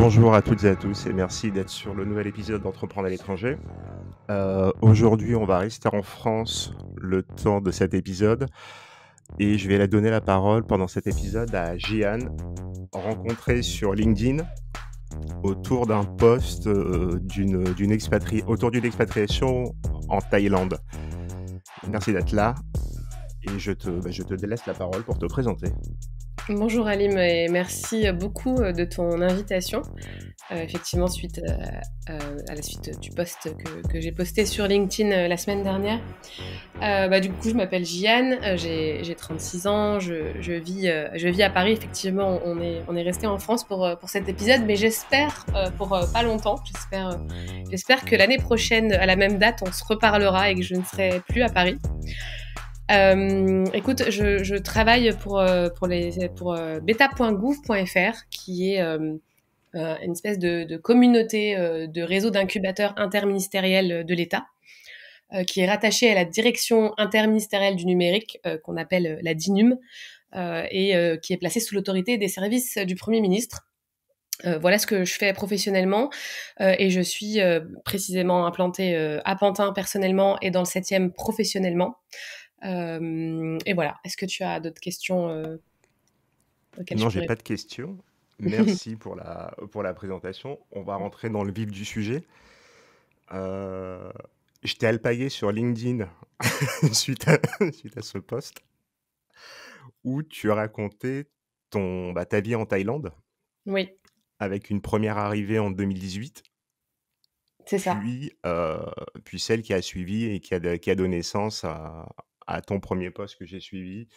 Bonjour à toutes et à tous et merci d'être sur le nouvel épisode d'Entreprendre à l'étranger. Euh, aujourd'hui, on va rester en France le temps de cet épisode et je vais la donner la parole pendant cet épisode à Jian, rencontrée sur LinkedIn autour d'un poste euh, d'une autour d'une expatriation en Thaïlande. Merci d'être là et je te, bah, je te laisse la parole pour te présenter. Bonjour Alim et merci beaucoup euh, de ton invitation. Euh, effectivement, suite euh, à, la suite du post que, j'ai posté sur LinkedIn la semaine dernière. Bah, du coup, je m'appelle Jeanne, j'ai 36 ans, je, vis, je vis à Paris. Effectivement, on est, on est resté en France pour, pour cet épisode, mais j'espère, pour pas longtemps, j'espère que l'année prochaine, à la même date, on se reparlera et que je ne serai plus à Paris. Euh, écoute, je, travaille pour, euh, pour, les, pour euh, beta.gouv.fr, qui est une espèce de, communauté de réseau d'incubateurs interministériels de l'État, qui est rattachée à la direction interministérielle du numérique, qu'on appelle la DINUM, et qui est placée sous l'autorité des services du Premier ministre. voilà ce que je fais professionnellement et je suis précisément implantée à Pantin personnellement et dans le 7e professionnellement. Euh, et voilà. Est-ce que tu as d'autres questions euh, Non, j'ai pas de questions. Merci pour la pour la présentation. On va rentrer dans le vif du sujet. Euh, je t'ai alpagué sur LinkedIn suite, à, suite, à, ce post où tu as raconté ton, bah, ta vie en Thaïlande. Oui. Avec une première arrivée en 2018. C'est ça. Puis, puis celle qui a suivi et qui a, qui a donné naissance à, à ton premier poste que j'ai suivi,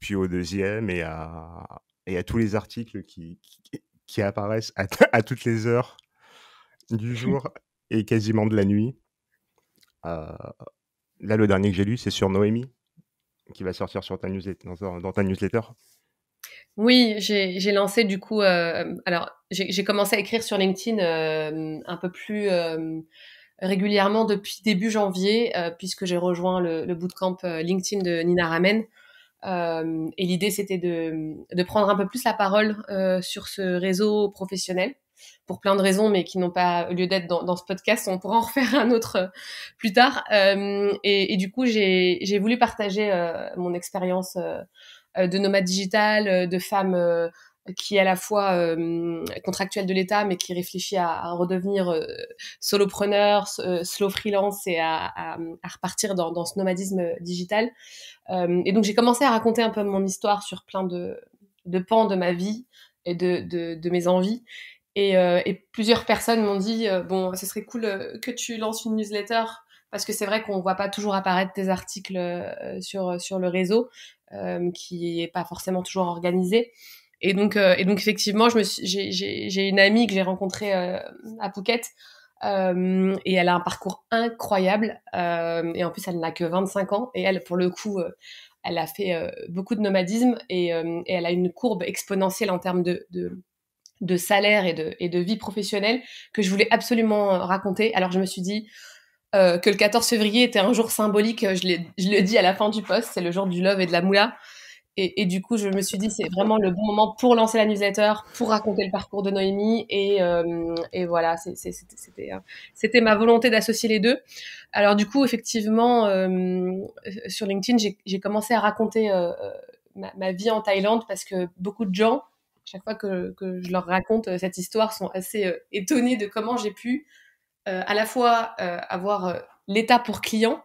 puis au deuxième et à, à tous les articles qui, qui, apparaissent à, toutes les heures du jour et quasiment de la nuit. Euh, là, le dernier que j'ai lu, c'est sur Noémie, qui va sortir sur ta dans, ta newsletter. Oui, j'ai lancé du coup. Euh, alors, j'ai commencé à écrire sur LinkedIn euh, un peu plus régulièrement depuis début janvier, euh, puisque j'ai rejoint le, le, bootcamp euh, LinkedIn de Nina Ramen. Euh, et l'idée, c'était de, prendre un peu plus la parole sur ce réseau professionnel pour plein de raisons, mais qui n'ont pas lieu d'être dans, ce podcast. On pourra en refaire un autre plus tard. et, du coup, j'ai voulu partager mon expérience de nomade digital, de femme qui est à la fois euh, contractuel de l'État, mais qui réfléchit à, redevenir euh, solopreneur, euh, slow freelance et à, à, à repartir dans, dans, ce nomadisme euh, digital. et donc j'ai commencé à raconter un peu mon histoire sur plein de, de pans de ma vie et de, de, de mes envies. Et, et, plusieurs personnes m'ont dit, bon, ce serait cool que tu lances une newsletter parce que c'est vrai qu'on voit pas toujours apparaître tes articles sur, sur le réseau, qui n'est pas forcément toujours organisé. Et donc, euh, et donc effectivement, je me j'ai, une amie que j'ai rencontrée euh, à Phuket euh, et elle a un parcours incroyable. et en plus, elle n'a que 25 ans et elle, pour le coup, elle a fait beaucoup de nomadisme et, et, elle a une courbe exponentielle en termes de, de, de salaire et de, et de vie professionnelle que je voulais absolument raconter. Alors, je me suis dit, que le 14 février était un jour symbolique, je, je, le dis à la fin du poste, c'est le jour du love et de la moula. Et, du coup, je me suis dit, c'est vraiment le bon moment pour lancer la newsletter, pour raconter le parcours de Noémie. Et, euh, voilà, hein, c'était ma volonté d'associer les deux. Alors du coup, effectivement, euh, sur LinkedIn, j'ai commencé à raconter euh, ma, vie en Thaïlande parce que beaucoup de gens, chaque fois que, que je leur raconte cette histoire, sont assez étonnés de comment j'ai pu à la fois avoir l'État pour client,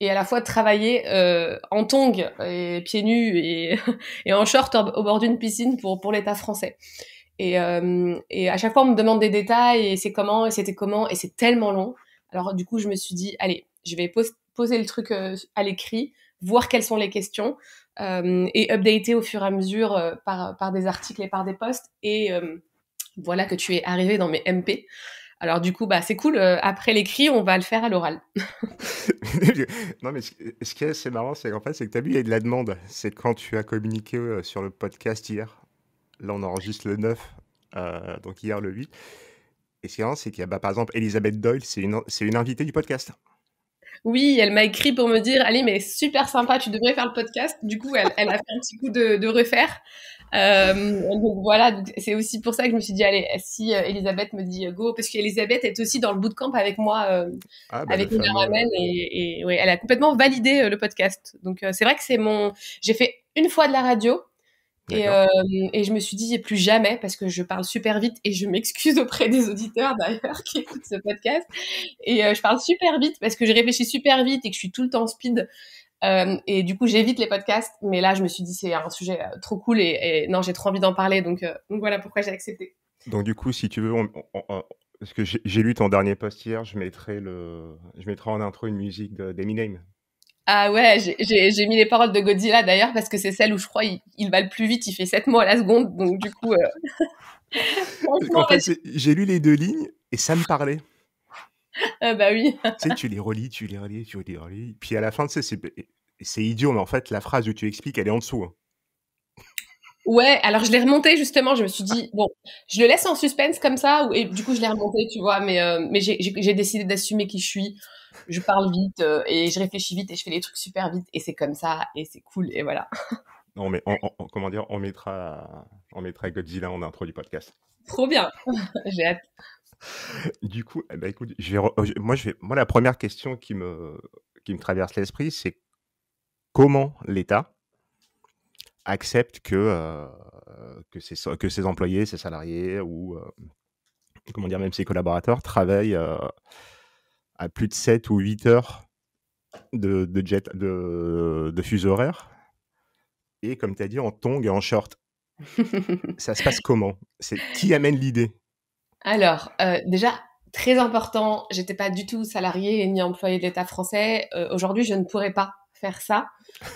et à la fois travailler euh, en tongs et pieds nus et, et en short au bord d'une piscine pour, pour l'État français. Et, euh, et à chaque fois, on me demande des détails et c'est comment et c'était comment et c'est tellement long. Alors du coup, je me suis dit, allez, je vais poser le truc euh, à l'écrit, voir quelles sont les questions euh, et updater au fur et à mesure euh, par, par des articles et par des posts. Et voilà que tu es arrivé dans mes MP. Alors du coup, bah c'est cool. Euh, après l'écrit, on va le faire à l'oral. non mais ce qui est assez marrant, c'est qu'en fait, c'est que tu as vu, il y a de la demande. C'est quand tu as communiqué euh, sur le podcast hier. Là, on enregistre le 9, euh, donc hier le 8. Et ce qui est marrant, c'est qu'il y a bah, par exemple Elisabeth Doyle, c'est une, une invitée du podcast. Oui, elle m'a écrit pour me dire, allez, mais super sympa, tu devrais faire le podcast. Du coup, elle, elle a fait un petit coup de, de refaire. Euh, donc voilà, c'est aussi pour ça que je me suis dit, allez, si euh, Elisabeth me dit euh, go, parce qu'Elisabeth est aussi dans le bootcamp avec moi, ah, bah, avec Nina Ramen, et, et elle a complètement validé le podcast. Donc c'est vrai que c'est mon. J'ai fait une fois de la radio. Et, et je me suis dit plus jamais parce que je parle super vite et je m'excuse auprès des auditeurs d'ailleurs qui écoutent ce podcast et je parle super vite parce que je réfléchis super vite et que je suis tout le temps speed euh, et du coup, j'évite les podcasts, mais là, je me suis dit c'est un sujet euh, trop cool et, non, j'ai trop envie d'en parler, euh, donc, voilà pourquoi j'ai accepté. Donc du coup, si tu veux, parce que j'ai lu ton dernier post hier, je mettrai le, je mettrai en intro une musique d'Eminem. ah ouais, j'ai mis les paroles de Godzilla d'ailleurs parce que c'est celle où je crois il, va le plus vite, il fait 7 mots à la seconde, donc du coup. j'ai lu les deux lignes et ça me parlait. Ah, bah oui. tu sais, tu les relis, tu les relis, tu les relis. Puis à la fin, tu sais, c'est idiot, mais en fait, la phrase que tu expliques, elle est en dessous. Hein. Ouais, alors je l'ai remonté justement, je me suis dit, bon, je le laisse en suspense comme ça, et du coup je l'ai remonté, tu vois, mais, euh, mais j'ai décidé d'assumer qui je suis. Je parle vite euh, et je réfléchis vite et je fais les trucs super vite et c'est comme ça et c'est cool et voilà. Non mais on, comment dire, on mettra, on mettra Godzilla en intro du podcast. Trop bien, j'ai hâte du coup, eh ben, écoute, moi, je vais... moi, la première question qui me, qui me traverse l'esprit, c'est comment l'État accepte que, euh, ses, que ses employés, ses salariés ou, euh, comment dire, même ses collaborateurs travaillent euh, à plus de 7 ou 8 heures de, de de, horaire et, comme tu as dit, en tong et en short. Ça se passe comment C'est qui amène l'idée alors, euh, déjà, très important, j'étais pas du tout salarié ni employé de l'État français. Euh, aujourd'hui, je ne pourrais pas faire ça.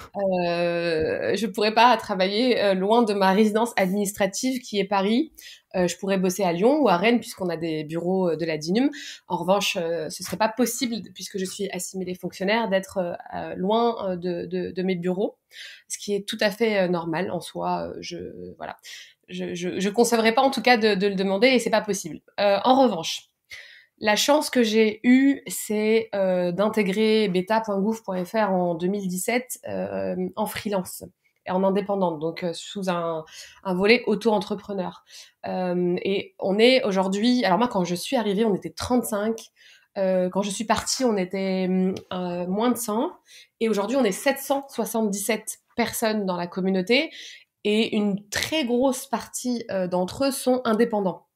Euh, je pourrais pas travailler euh, loin de ma résidence administrative qui est Paris. je pourrais bosser à Lyon ou à Rennes puisqu'on a des bureaux de la DINUM. En revanche, ce serait pas possible puisque je suis assimilée fonctionnaire d'être loin de, de, de, mes bureaux, ce qui est tout à fait normal en soi. je voilà je, ne concevrais pas en tout cas de, le demander et c'est pas possible. Euh, en revanche, la chance que j'ai eue, c'est euh, d'intégrer beta.gouv.fr en 2017 euh, en freelance et en indépendante, donc euh, sous un, un volet auto-entrepreneur. et on est aujourd'hui, alors moi quand je suis arrivée, on était 35. quand je suis partie, on était moins de 100. Et aujourd'hui, on est 777 personnes dans la communauté et une très grosse partie euh, d'entre eux sont indépendants.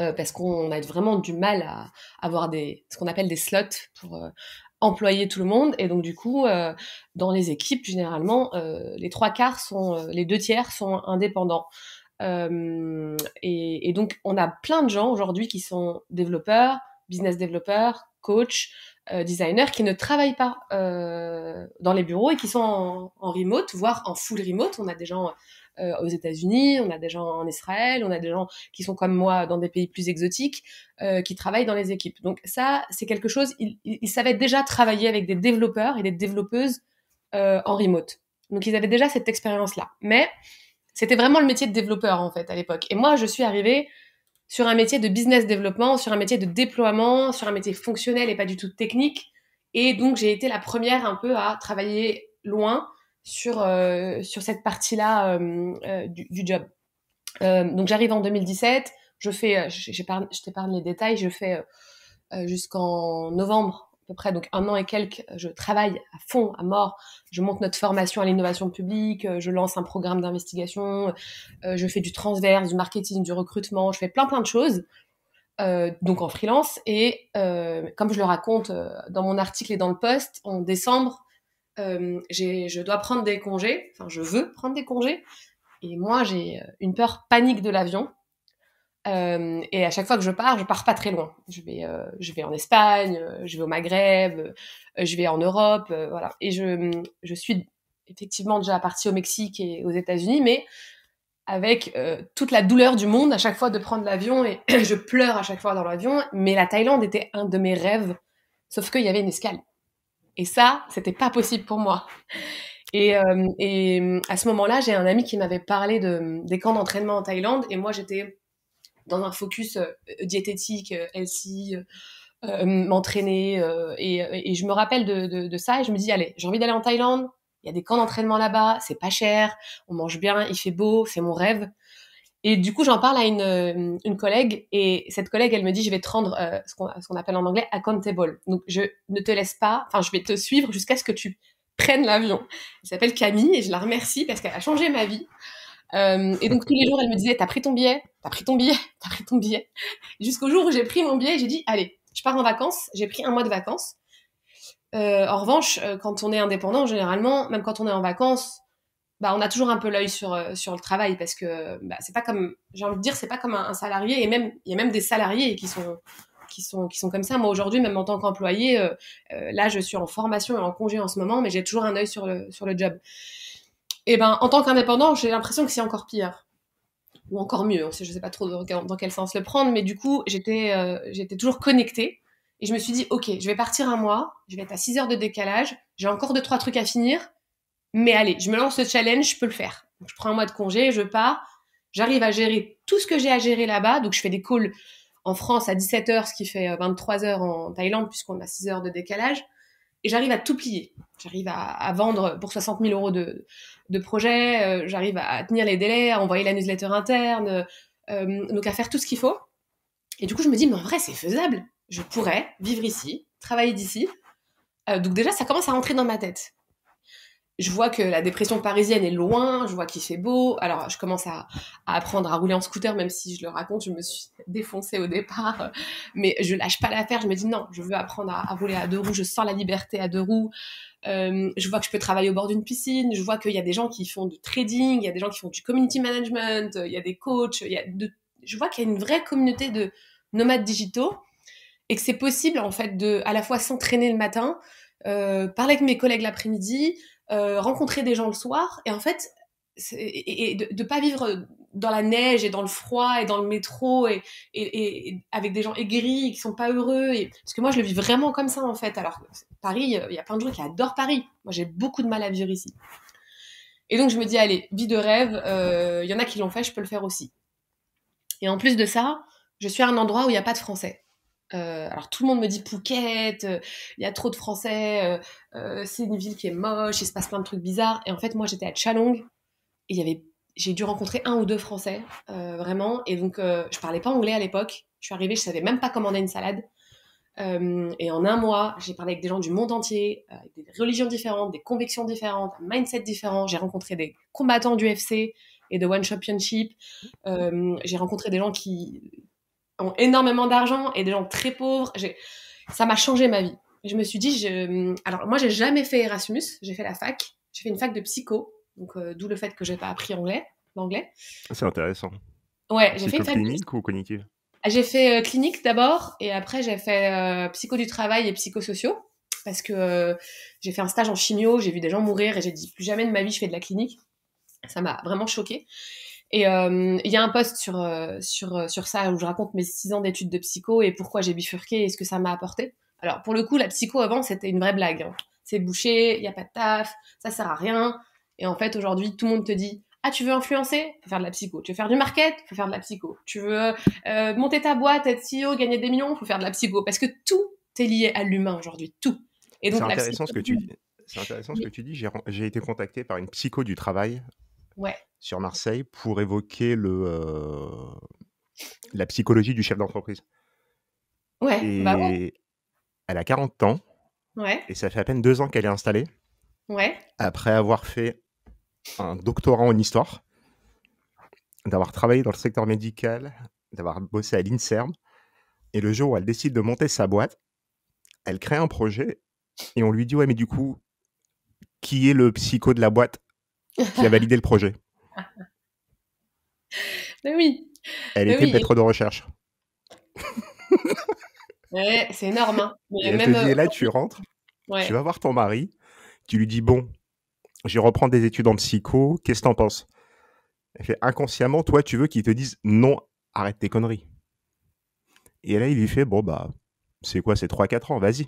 Euh, parce qu'on a vraiment du mal à, avoir des, ce qu'on appelle des slots pour euh, employer tout le monde. Et donc, du coup, dans les équipes, généralement, les trois quarts sont, les deux tiers sont indépendants. Et, et donc, on a plein de gens aujourd'hui qui sont développeurs, business développeurs, coachs. Euh, designers qui ne travaillent pas euh, dans les bureaux et qui sont en, remote, voire en full remote. On a des gens euh, aux États-Unis, on a des gens en Israël, on a des gens qui sont comme moi dans des pays plus exotiques, qui travaillent dans les équipes. Donc ça, c'est quelque chose. Ils, ils, savaient déjà travailler avec des développeurs et des développeuses en remote. Donc ils avaient déjà cette expérience-là. Mais c'était vraiment le métier de développeur en fait à l'époque. Et moi, je suis arrivée sur un métier de business développement, sur un métier de déploiement, sur un métier fonctionnel et pas du tout technique. Et donc j'ai été la première un peu à travailler loin sur, euh, sur cette partie-là euh, euh, du, du, job. donc j'arrive en 2017, je fais, je t'épargne les détails, je fais jusqu'en novembre peu près donc un an et quelques, je travaille à fond, à mort. Je monte notre formation à l'innovation publique, euh, je lance un programme d'investigation, euh, je fais du transverse, du marketing, du recrutement, je fais plein plein de choses. Euh, donc en freelance. Et comme je le raconte dans mon article et dans le post, en décembre, je dois prendre des congés, enfin je veux prendre des congés. Et moi, j'ai une peur panique de l'avion. Euh, et à chaque fois que je pars, je pars pas très loin. Je vais, euh, je vais en Espagne, euh, je vais au Maghreb, je vais en Europe, voilà. Et je, je suis effectivement déjà partie au Mexique et aux États-Unis, mais avec toute la douleur du monde à chaque fois de prendre l'avion et je pleure à chaque fois dans l'avion. Mais la Thaïlande était un de mes rêves, sauf qu'il y avait une escale. Et ça, c'était pas possible pour moi. Et, et à ce moment-là, j'ai un ami qui m'avait parlé de, des camps d'entraînement en Thaïlande et moi j'étais dans un focus euh, diététique, euh, healthy, euh, m'entraîner. Et, et, je me rappelle de, ça et je me dis, allez, j'ai envie d'aller en Thaïlande, il y a des camps d'entraînement là-bas, c'est pas cher, on mange bien, il fait beau, c'est mon rêve. Et du coup, j'en parle à une, une, collègue et cette collègue, elle me dit, je vais te rendre ce qu'on appelle en anglais accountable. Donc, je ne te laisse pas, enfin, je vais te suivre jusqu'à ce que tu prennes l'avion. Elle s'appelle Camille et je la remercie parce qu'elle a changé ma vie. Euh, et donc tous les jours, elle me disait, t'as pris ton billet, t'as pris ton billet, t'as pris ton billet. Jusqu'au jour où j'ai pris mon billet, j'ai dit, allez, je pars en vacances. J'ai pris un mois de vacances. Euh, en revanche, euh, quand on est indépendant, généralement, même quand on est en vacances, bah, on a toujours un peu l'œil sur, euh, sur le travail parce que bah, c'est pas comme, j'ai envie de dire, c'est pas comme un, salarié. Et même, il y a même des salariés qui sont, qui sont, qui sont comme ça. Moi, aujourd'hui, même en tant qu'employé, là, je suis en formation et en congé en ce moment, mais j'ai toujours un œil sur le, sur le job. Et eh ben, en tant qu'indépendant, j'ai l'impression que c'est encore pire ou encore mieux. Je ne sais pas trop dans quel sens le prendre, mais du coup, euh, j'étais toujours connectée. Et je me suis dit, OK, je vais partir un mois, je vais être à 6 heures de décalage, j'ai encore 2 trois trucs à finir, mais allez, je me lance ce challenge, je peux le faire. je prends un mois de congé, je pars, j'arrive à gérer tout ce que j'ai à gérer là-bas. Donc, je fais des calls en France à 17 heures, ce qui fait 23 euh, heures en Thaïlande, puisqu'on a 6 heures de décalage. Et j'arrive à tout plier. J'arrive à, à, vendre pour 60 000 euros de, de projets, euh, j'arrive à tenir les délais, à envoyer la newsletter interne, euh, euh, donc à faire tout ce qu'il faut. Et du coup, je me dis, mais en vrai, c'est faisable. Je pourrais vivre ici, travailler d'ici. donc déjà, ça commence à rentrer dans ma tête je vois que la dépression parisienne est loin, je vois qu'il fait beau. Alors, je commence à, apprendre à rouler en scooter, même si je le raconte, je me suis défoncée au départ. Mais je lâche pas l'affaire, je me dis non, je veux apprendre à, rouler à deux roues, je sens la liberté à deux roues. Euh, je vois que je peux travailler au bord d'une piscine, je vois qu'il y a des gens qui font du trading, il y a des gens qui font du community management, il y a des coachs, il je vois qu'il y a une vraie communauté de nomades digitaux et que c'est possible en fait de à la fois s'entraîner le matin, euh, parler avec mes collègues l'après-midi, euh, rencontrer des gens le soir et en fait et, de, ne pas vivre dans la neige et dans le froid et dans le métro et, et, avec des gens aigris qui sont pas heureux et, parce que moi je le vis vraiment comme ça en fait alors Paris il y a plein de gens qui adorent Paris moi j'ai beaucoup de mal à vivre ici et donc je me dis allez vie de rêve euh, il y en a qui l'ont fait je peux le faire aussi et en plus de ça je suis à un endroit où il n'y a pas de français euh, alors tout le monde me dit Pouquette, euh, il y a trop de Français, euh, c'est une ville qui est moche, il se passe plein de trucs bizarres. Et en fait, moi, j'étais à Chalong et il y avait, j'ai dû rencontrer un ou deux Français vraiment. Et donc, je parlais pas anglais à l'époque. Je suis arrivée, je savais même pas commander une salade. et en un mois, j'ai parlé avec des gens du monde entier, des religions différentes, des convictions différentes, un mindset différent. J'ai rencontré des combattants du FC et de One Championship. j'ai rencontré des gens qui, ont énormément d'argent et des gens très pauvres. Ça m'a changé ma vie. Je me suis dit, alors moi, j'ai jamais fait Erasmus. J'ai fait la fac. J'ai fait une fac de psycho, donc euh, d'où le fait que j'ai pas appris l'anglais. Ah, c'est intéressant. Ouais, j'ai fait une fac clinique ou cognitive. J'ai fait euh, clinique d'abord et après j'ai fait euh, psycho du travail et psycho-sociaux parce que j'ai fait un stage en chimio, j'ai vu des gens mourir et j'ai dit plus jamais de ma vie je fais de la clinique. Ça m'a vraiment choquée. Et euh, il y a un post sur, euh, sur, euh, sur ça où je raconte mes six ans d'études de psycho et pourquoi j'ai bifurqué et ce que ça m'a apporté. Alors, pour le coup, la psycho avant, c'était une vraie blague. Hein. C'est bouché, il n'y a pas de taf, ça sert à rien. Et en fait, aujourd'hui, tout le monde te dit Ah, tu veux influencer Faut faire de la psycho. Tu veux faire du market Faut faire de la psycho. Tu veux monter ta boîte, être CEO, gagner des millions Faut faire de la psycho. Parce que tout est lié à l'humain aujourd'hui, tout. Et c'est intéressant ce que tu dis. C'est intéressant ce que tu dis. J'ai été contacté par une psycho du travail sur Marseille pour évoquer le, euh, la psychologie du chef d'entreprise. Ouais, bah Elle a 40 ans. Et ça fait à peine deux ans qu'elle est installée. Ouais. Après avoir fait un doctorat en histoire, d'avoir travaillé dans le secteur médical, d'avoir bossé à l'INSERM. Et le jour où elle décide de monter sa boîte, elle crée un projet et on lui dit Ouais, mais du coup, qui est le psycho de la boîte qui a validé le projet. oui. Elle était maître de recherche. ouais, c'est énorme. Hein. te dit, euh, là, tu rentres, tu vas voir ton mari, tu lui dis Bon, je reprendre des études en psycho, qu'est-ce que t'en penses Elle fait Inconsciemment, toi, tu veux qu'il te dise Non, arrête tes conneries. Et là, il lui fait Bon, bah, c'est quoi, c'est 3-4 ans, vas-y.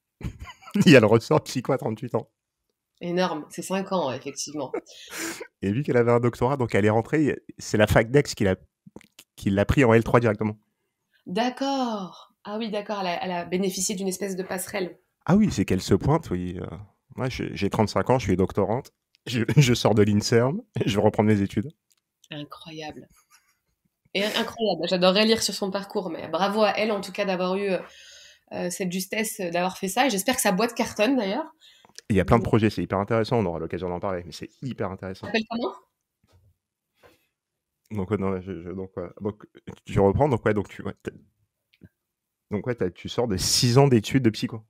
il y a le ressort psycho à 38 ans. Énorme, c'est 5 ans, effectivement. Et vu qu'elle avait un doctorat, donc elle est rentrée, c'est la fac d'ex qui l'a, qui l'a pris en L3 directement. D'accord. Ah oui, d'accord, elle, a, bénéficié d'une espèce de passerelle. Ah oui, c'est qu'elle se pointe, oui. Moi, euh. j'ai 35 ans, je suis doctorante, je, sors de l'INSERM, et je vais reprendre mes études. Incroyable. Et incroyable, j'adorerais lire sur son parcours, mais bravo à elle en tout cas d'avoir eu euh, cette justesse, euh, d'avoir fait ça. Et j'espère que sa boîte cartonne d'ailleurs. Il y a plein de projets, c'est hyper intéressant, on aura l'occasion d'en parler, mais c'est hyper intéressant. Tu donc, non, je, donc, donc, reprends, donc ouais, donc tu, donc, ouais, tu sors de 6 ans d'études de psycho.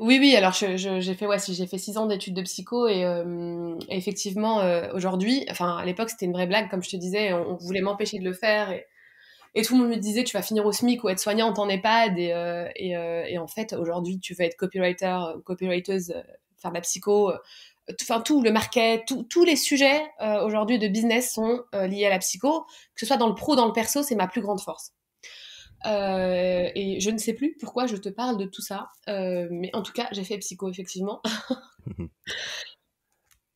Oui, oui, alors j'ai fait, ouais, j'ai fait 6 ans d'études de psycho et euh, effectivement, euh, aujourd'hui, enfin à l'époque, c'était une vraie blague, comme je te disais, on, voulait m'empêcher de le faire et, tout le monde me disait, tu vas finir au SMIC ou être soignante en EHPAD et, euh, et, en fait, aujourd'hui, tu vas être copywriter ou copywriteuse faire la psycho, euh, enfin tout, le market, tous les sujets euh, aujourd'hui de business sont euh, liés à la psycho, que ce soit dans le pro, dans le perso, c'est ma plus grande force. et je ne sais plus pourquoi je te parle de tout ça, mais en tout cas, j'ai fait psycho, effectivement.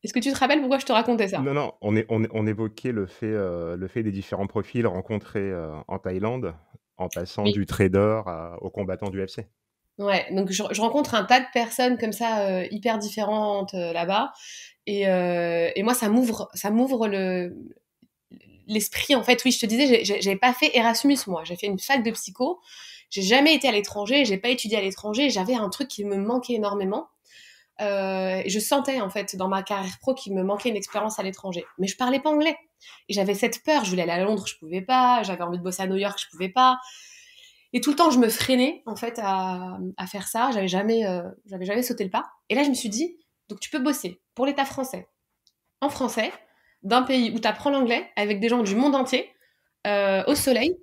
Est-ce que tu te rappelles pourquoi je te racontais ça Non, non, on, est, on, évoquait le fait, le fait des différents profils rencontrés en Thaïlande, en passant du trader au combattant du FC. Ouais, donc je, rencontre un tas de personnes comme ça, euh, hyper différentes euh, là-bas. Et, euh, et, moi, ça m'ouvre, ça m'ouvre le l'esprit. En fait, oui, je te disais, j'avais pas fait Erasmus, moi. J'ai fait une fac de psycho. J'ai jamais été à l'étranger. J'ai pas étudié à l'étranger. J'avais un truc qui me manquait énormément. je sentais en fait dans ma carrière pro qu'il me manquait une expérience à l'étranger, mais je parlais pas anglais. Et j'avais cette peur, je voulais aller à Londres, je pouvais pas, j'avais envie de bosser à New York, je pouvais pas. Et tout le temps, je me freinais en fait à, faire ça. J'avais jamais, euh, j'avais jamais sauté le pas. Et là, je me suis dit, donc tu peux bosser pour l'État français, en français, d'un pays où tu apprends l'anglais avec des gens du monde entier, euh, au soleil,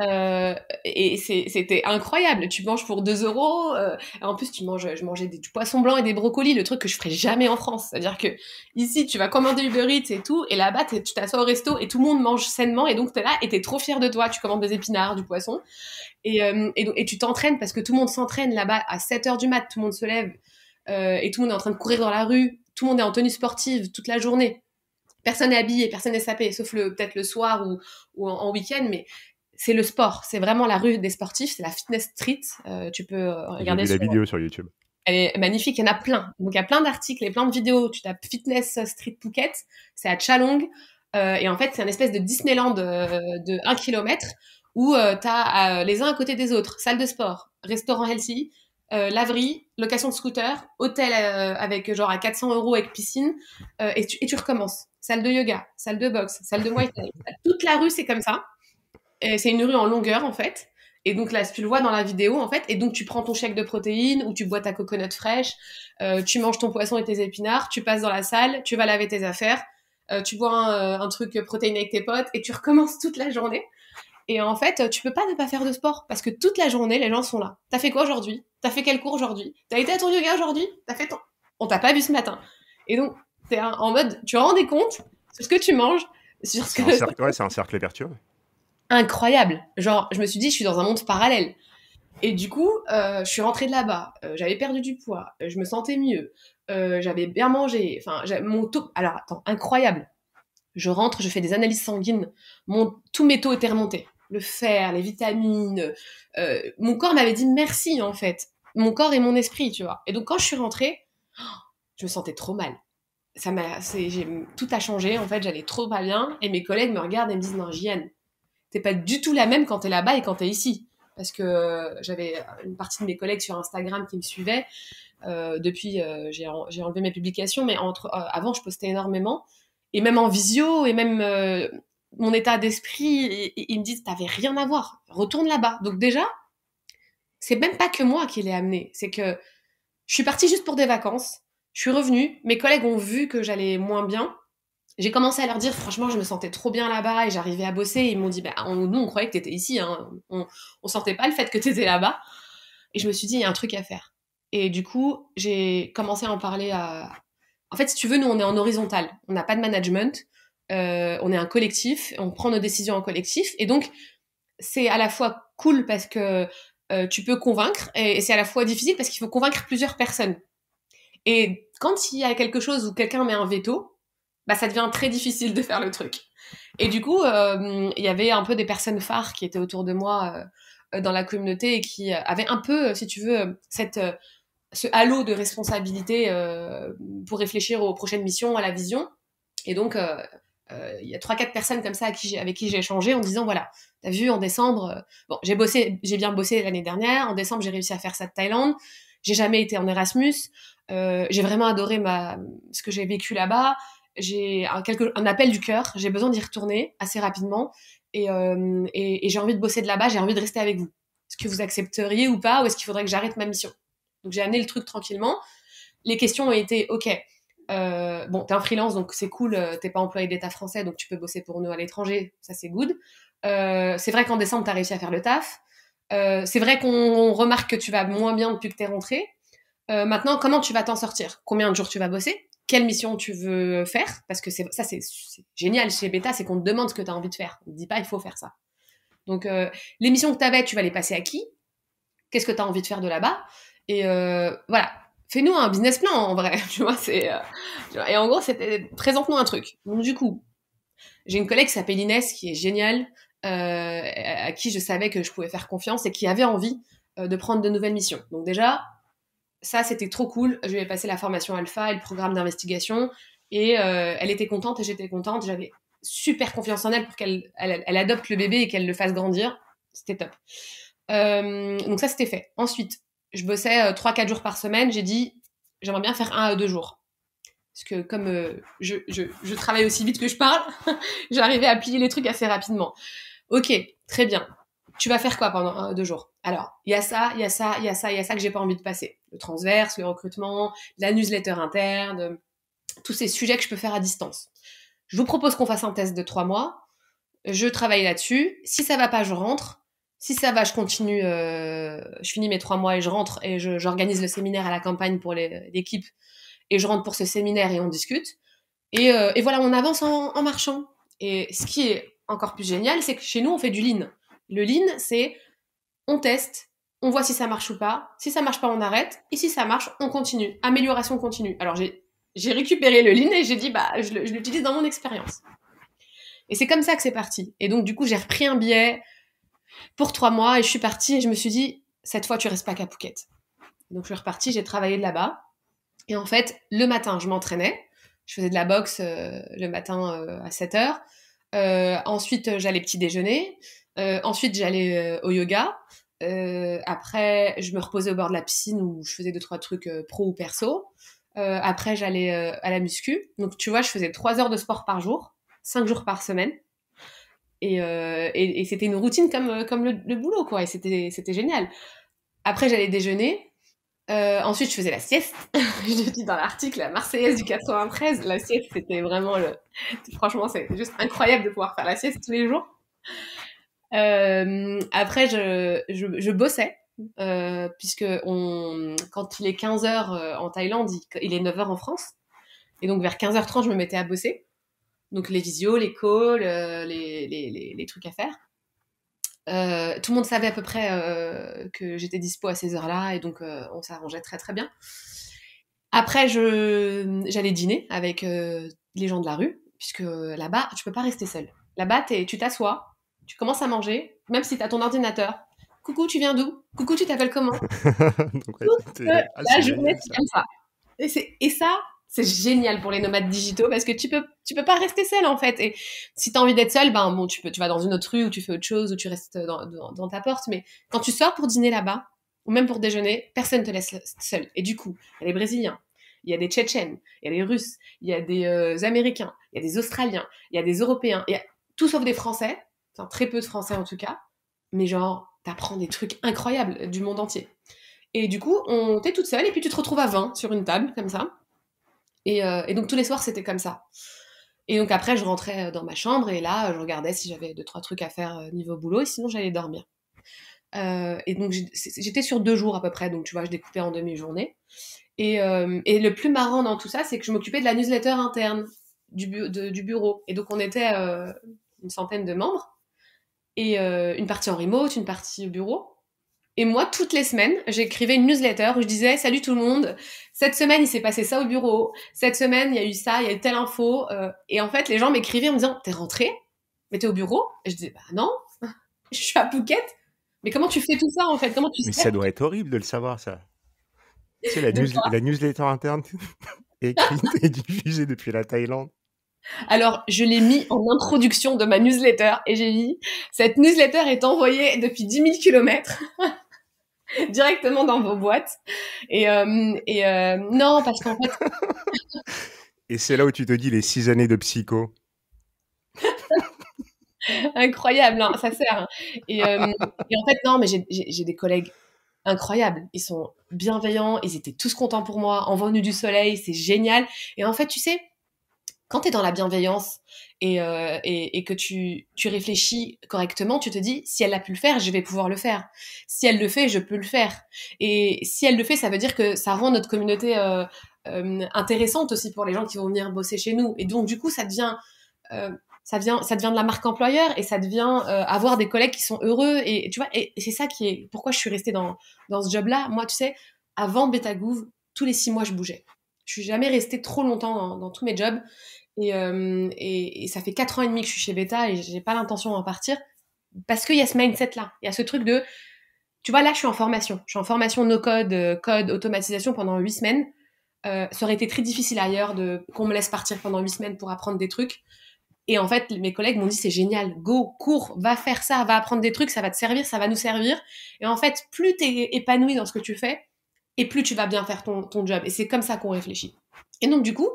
euh, et c'était incroyable. Tu manges pour 2 euros. Euh, en plus, tu manges, je mangeais du poisson blanc et des brocolis, le truc que je ferais jamais en France. C'est-à-dire que ici, tu vas commander Uber Eats et tout, et là-bas, tu t'assois au resto et tout le monde mange sainement, et donc t'es là et trop fier de toi. Tu commandes des épinards, du poisson, et, euh, et, tu t'entraînes parce que tout le monde s'entraîne là-bas à 7 heures du mat, tout le monde se lève et tout le monde est en train de courir dans la rue, tout le monde est en tenue sportive toute la journée personne n'est habillé, personne n'est sapé, sauf peut-être le soir ou, ou en, en week-end, mais c'est le sport, c'est vraiment la rue des sportifs, c'est la fitness street. Euh, tu peux euh, regarder. Vu la vidéo sur YouTube. Elle est magnifique, il y en a plein. Donc il y a plein d'articles et plein de vidéos. Tu tapes fitness street Phuket, c'est à Chalong. Euh, et en fait, c'est un espèce de Disneyland de 1 km où tu as les uns à côté des autres. Salle de sport, restaurant healthy, laverie, location de scooter, hôtel avec genre à 400 euros avec piscine, et, tu, tu, recommences. Salle de yoga, salle de boxe, salle de muay Toute la rue, c'est comme ça. Euh, c'est une rue en longueur en fait. Et donc là, tu le vois dans la vidéo en fait. Et donc tu prends ton chèque de protéines ou tu bois ta coconut fraîche, euh, tu manges ton poisson et tes épinards, tu passes dans la salle, tu vas laver tes affaires, euh, tu bois un, truc protéiné avec tes potes et tu recommences toute la journée. Et en fait, tu peux pas ne pas faire de sport parce que toute la journée, les gens sont là. T'as fait quoi aujourd'hui T'as fait quel cours aujourd'hui T'as été à ton yoga aujourd'hui T'as fait ton... On t'a pas vu ce matin. Et donc, t'es en mode, tu rends des compte sur ce que tu manges, sur ce que... c'est un cercle, un cercle vertueux incroyable. Genre, je me suis dit, je suis dans un monde parallèle. Et du coup, euh, je suis rentrée de là-bas. Euh, j'avais perdu du poids. Euh, je me sentais mieux. j'avais bien mangé. Enfin, mon taux. Alors, attends, incroyable. Je rentre, je fais des analyses sanguines. Mon... Tous mes taux étaient remontés. Le fer, les vitamines. mon corps m'avait dit merci, en fait. Mon corps et mon esprit, tu vois. Et donc, quand je suis rentrée, oh, je me sentais trop mal. Ça m'a, tout a changé, en fait. J'allais trop pas bien. Et mes collègues me regardent et me disent Non, viens t'es pas du tout la même quand t'es là-bas et quand t'es ici. Parce que euh, j'avais une partie de mes collègues sur Instagram qui me suivaient. Euh, depuis, euh, j'ai, enlevé mes publications, mais entre, avant, je postais énormément. Et même en visio, et même mon état d'esprit, ils me disent, t'avais rien à voir, retourne là-bas. Donc déjà, c'est même pas que moi qui l'ai amené. C'est que je suis partie juste pour des vacances. Je suis revenue. Mes collègues ont vu que j'allais moins bien j'ai commencé à leur dire, franchement, je me sentais trop bien là-bas et j'arrivais à bosser. Et ils m'ont dit, bah, nous, on croyait que tu étais ici. Hein. On, on sentait pas le fait que tu étais là-bas. Et je me suis dit, il y a un truc à faire. Et du coup, j'ai commencé à en parler à. En fait, si tu veux, nous, on est en horizontal. On n'a pas de management. Euh, on est un collectif. On prend nos décisions en collectif. Et donc, c'est à la fois cool parce que euh, tu peux convaincre. Et, et c'est à la fois difficile parce qu'il faut convaincre plusieurs personnes. Et quand il y a quelque chose où quelqu'un met un veto, bah, ça devient très difficile de faire le truc. Et du coup, euh, il y avait un peu des personnes phares qui étaient autour de moi euh, dans la communauté et qui euh, avaient un peu, si tu veux, cette, ce halo de responsabilité pour réfléchir aux prochaines missions, à la vision. Et donc, il y a trois quatre personnes comme ça qui avec qui j'ai échangé en disant voilà t'as vu en décembre bon j'ai bossé j'ai bien bossé l'année dernière en décembre j'ai réussi à faire ça de Thaïlande j'ai jamais été en Erasmus j'ai vraiment adoré ma ce que j'ai vécu là-bas j'ai un, un appel du cœur, j'ai besoin d'y retourner assez rapidement euh, et, et, j'ai envie de bosser de là-bas, j'ai envie de rester avec vous. Est-ce que vous accepteriez ou pas, ou est-ce qu'il faudrait que j'arrête ma mission Donc j'ai amené le truc tranquillement. Les questions ont été, ok, euh, bon, t'es un freelance, donc c'est cool, euh, t'es pas employé d'État français, donc tu peux bosser pour nous à l'étranger, ça c'est good. c'est vrai qu'en décembre, t'as réussi à faire le taf. c'est vrai qu'on remarque que tu vas moins bien depuis que t'es rentré. maintenant, comment tu vas t'en sortir Combien de jours tu vas bosser quelle mission tu veux faire, parce que c'est ça, c'est génial chez Beta, c'est qu'on te demande ce que tu as envie de faire. On ne dit pas, il faut faire ça. Donc, euh, les missions que tu avais, tu vas les passer à qui Qu'est-ce que tu as envie de faire de là-bas Et euh, voilà, fais-nous un business plan, en vrai. Tu vois, c'est... Euh, et en gros, c'était, présente-nous un truc. Donc, du coup, j'ai une collègue qui s'appelle Inès, qui est géniale, à qui je savais que je pouvais faire confiance et qui avait envie de prendre de nouvelles missions. Donc déjà, ça, c'était trop cool. Je lui ai passé la formation alpha et le programme d'investigation. Et euh, elle était contente et j'étais contente. J'avais super confiance en elle pour qu'elle elle, adopte le bébé et qu'elle le fasse grandir. C'était top. Euh, donc ça, c'était fait. Ensuite, je bossais 3-4 euh, jours par semaine. J'ai dit, j'aimerais bien faire un à deux jours. Parce que comme je, je, travaille aussi vite que je parle, j'arrivais à plier les trucs assez rapidement. Ok, très bien. Tu vas faire quoi pendant 1 deux jours Alors, il y a ça, il y a ça, il y a ça, il y a ça que j'ai pas envie de passer le transverse, le recrutement, la newsletter interne, euh, tous ces sujets que je peux faire à distance. Je vous propose qu'on fasse un test de trois mois. Je travaille là-dessus. Si ça va pas, je rentre. Si ça va, je continue, euh, je finis mes trois mois et je rentre et j'organise le séminaire à la campagne pour l'équipe et je rentre pour ce séminaire et on discute. Euh, et, voilà, on avance en, en, marchant. Et ce qui est encore plus génial, c'est que chez nous, on fait du lean. Le lean, c'est on teste, on voit si ça marche ou pas. Si ça marche pas, on arrête. Et si ça marche, on continue. Amélioration continue. Alors j'ai récupéré le lean et j'ai dit bah je, l'utilise dans mon expérience. Et c'est comme ça que c'est parti. Et donc du coup j'ai repris un billet pour trois mois et je suis partie et je me suis dit cette fois tu restes pas qu'à Phuket. Donc je suis repartie, j'ai travaillé de là-bas. Et en fait le matin je m'entraînais, je faisais de la boxe euh, le matin euh, à 7 heures. Euh, ensuite j'allais petit déjeuner. ensuite j'allais au yoga. Euh, après, je me reposais au bord de la piscine où je faisais deux trois trucs euh, pro ou perso. Euh, après, j'allais à la muscu. Donc, tu vois, je faisais trois heures de sport par jour, cinq jours par semaine. Et, c'était une routine comme, comme le, boulot, quoi. Et c'était, c'était génial. Après, j'allais déjeuner. ensuite, je faisais la sieste. je le dis dans l'article, la Marseillaise du 93. La sieste, c'était vraiment le. Franchement, c'est juste incroyable de pouvoir faire la sieste tous les jours. Euh, après, je, je, je bossais. Euh, puisque on, quand il est 15h euh, en Thaïlande, il, est 9h en France. Et donc vers 15h30, je me mettais à bosser. Donc les visios, les calls, euh, les, les, les, les trucs à faire. Euh, tout le monde savait à peu près euh, que j'étais dispo à ces heures-là et donc euh, on s'arrangeait très très bien. Après, j'allais dîner avec les gens de la rue, puisque là-bas, tu peux pas rester seul. Là-bas, tu t'assois, tu commences à manger, même si tu as ton ordinateur. Coucou, tu viens d'où Coucou, tu t'appelles comment Donc, euh, comme ça. Et, ça, c'est génial pour les nomades digitaux parce que tu peux, tu peux pas rester seul en fait. Et si tu as envie d'être seul, ben bon, tu, peux, tu vas dans une autre rue ou tu fais autre chose ou tu restes dans, ta porte. Mais quand tu sors pour dîner là-bas, ou même pour déjeuner, personne te laisse seul. Et du coup, il y a les Brésiliens, il y a des Tchétchènes, il y a des Russes, il y a des euh, Américains, il y a des Australiens, il y a des Européens, il tout sauf des Français très peu de français en tout cas, mais genre, t'apprends des trucs incroyables du monde entier. Et du coup, on t'es toute seule et puis tu te retrouves à 20 sur une table, comme ça. Euh, et, donc tous les soirs, c'était comme ça. Et donc après, je rentrais euh, dans ma chambre et là, je regardais si j'avais deux, trois trucs à faire euh, niveau boulot et sinon, j'allais dormir. et donc j'étais sur deux jours à peu près, donc tu vois, je découpais en demi-journée. Et, le plus marrant dans tout ça, c'est que je m'occupais de la newsletter interne du, du, bureau. Et donc on était une centaine de membres et euh, une partie en remote, une partie au bureau. Et moi, toutes les semaines, j'écrivais une newsletter où je disais Salut tout le monde, cette semaine il s'est passé ça au bureau, cette semaine il y a eu ça, il y a eu telle info. Euh. et en fait, les gens m'écrivaient en me disant T'es rentré Mais t'es au bureau Et je disais Bah non, je suis à Phuket. Mais comment tu fais tout ça en fait Comment tu Mais ça doit être horrible de le savoir ça. Tu sais, la, newsletter interne écrite et diffusée depuis la Thaïlande. Alors, je l'ai mis en introduction de ma newsletter et j'ai dit, cette newsletter est envoyée depuis 10 000 kilomètres. directement dans vos boîtes. Et, euh, euh, non, parce qu'en fait. et c'est là où tu te dis les six années de psycho. Incroyable, hein, ça sert. Hein. Euh, et, en fait, non, mais j'ai des collègues incroyables. Ils sont bienveillants, ils étaient tous contents pour moi, en venue du soleil, c'est génial. Et en fait, tu sais, quand tu es dans la bienveillance euh, et, et, que tu, tu, réfléchis correctement, tu te dis, si elle a pu le faire, je vais pouvoir le faire. Si elle le fait, je peux le faire. Et si elle le fait, ça veut dire que ça rend notre communauté euh, euh, intéressante aussi pour les gens qui vont venir bosser chez nous. Et donc, du coup, ça devient... ça devient, ça devient de la marque employeur et ça devient avoir des collègues qui sont heureux et tu vois et, c'est ça qui est pourquoi je suis restée dans, dans ce job là moi tu sais avant Betagouv, tous les six mois je bougeais je suis jamais restée trop longtemps dans, dans tous mes jobs euh, et, et, ça fait 4 ans et demi que je suis chez Beta et j'ai pas l'intention d'en partir parce qu'il y a ce mindset-là. Il y a ce truc de, tu vois, là, je suis en formation. Je suis en formation no code, euh, code, automatisation pendant 8 semaines. Euh, ça aurait été très difficile ailleurs de qu'on me laisse partir pendant 8 semaines pour apprendre des trucs. Et en fait, mes collègues m'ont dit c'est génial, go, cours, va faire ça, va apprendre des trucs, ça va te servir, ça va nous servir. Et en fait, plus tu es épanoui dans ce que tu fais, et plus tu vas bien faire ton, ton job. Et c'est comme ça qu'on réfléchit. Et donc, du coup,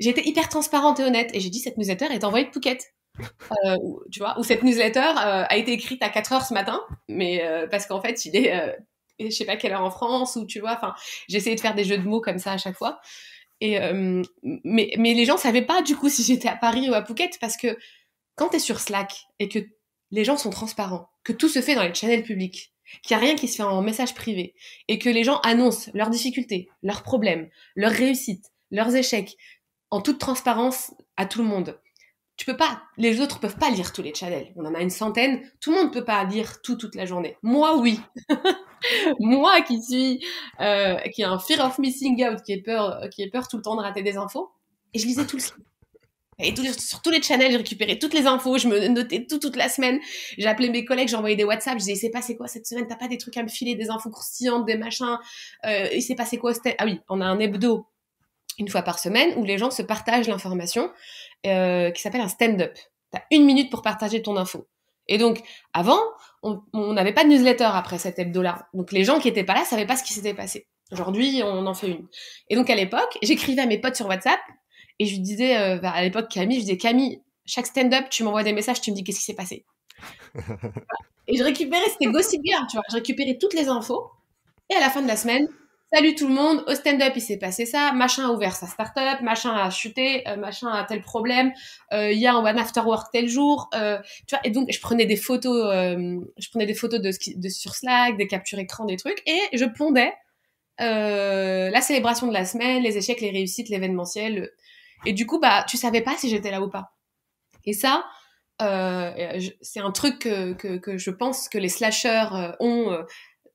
j'ai été hyper transparente et honnête et j'ai dit cette newsletter est envoyée de Phuket. Euh, tu vois, ou cette newsletter euh, a été écrite à 4 heures ce matin, mais euh, parce qu'en fait, il est, je sais pas quelle heure en France, ou tu vois, enfin, j'essayais de faire des jeux de mots comme ça à chaque fois. Et, mais, les gens savaient pas du coup si j'étais à Paris ou à Phuket parce que quand tu es sur Slack et que les gens sont transparents, que tout se fait dans les channels publics, qu'il n'y a rien qui se fait en message privé, et que les gens annoncent leurs difficultés, leurs problèmes, leurs réussites, leurs échecs, en toute transparence à tout le monde. Tu peux pas, les autres peuvent pas lire tous les channels. On en a une centaine. Tout le monde peut pas lire tout toute la journée. Moi, oui. Moi qui suis, euh, qui a un fear of missing out, qui est peur, qui est peur tout le temps de rater des infos. Et je lisais tout le et tout, sur tous les channels, je récupérais toutes les infos, je me notais tout toute la semaine. J'ai appelé mes collègues, j'envoyais des WhatsApp, Je il c'est passé quoi cette semaine T'as pas des trucs à me filer, des infos croustillantes, des machins euh, Il s'est passé quoi Ah oui, on a un hebdo une fois par semaine où les gens se partagent l'information euh, qui s'appelle un stand-up. Tu as une minute pour partager ton info. Et donc, avant, on n'avait pas de newsletter après cette hebdo-là. Donc, les gens qui étaient pas là ne savaient pas ce qui s'était passé. Aujourd'hui, on en fait une. Et donc, à l'époque, j'écrivais à mes potes sur WhatsApp et je disais, euh, bah, à l'époque, Camille, je disais, Camille, chaque stand-up, tu m'envoies des messages, tu me dis qu'est-ce qui s'est passé. et je récupérais, c'était Gossip tu vois, je récupérais toutes les infos. Et à la fin de la semaine, Salut tout le monde, au stand-up il s'est passé ça, machin a ouvert sa start-up, machin a chuté, euh, machin a tel problème, euh, il y a un one after work tel jour, euh, tu vois. Et donc je prenais des photos, je prenais des photos de, de, sur Slack, des captures écran, des trucs, et je pondais la célébration de la semaine, les échecs, les réussites, l'événementiel. Et du coup bah tu savais pas si j'étais là ou pas. Et ça, c'est un truc que, que, que, je pense que les slasheurs ont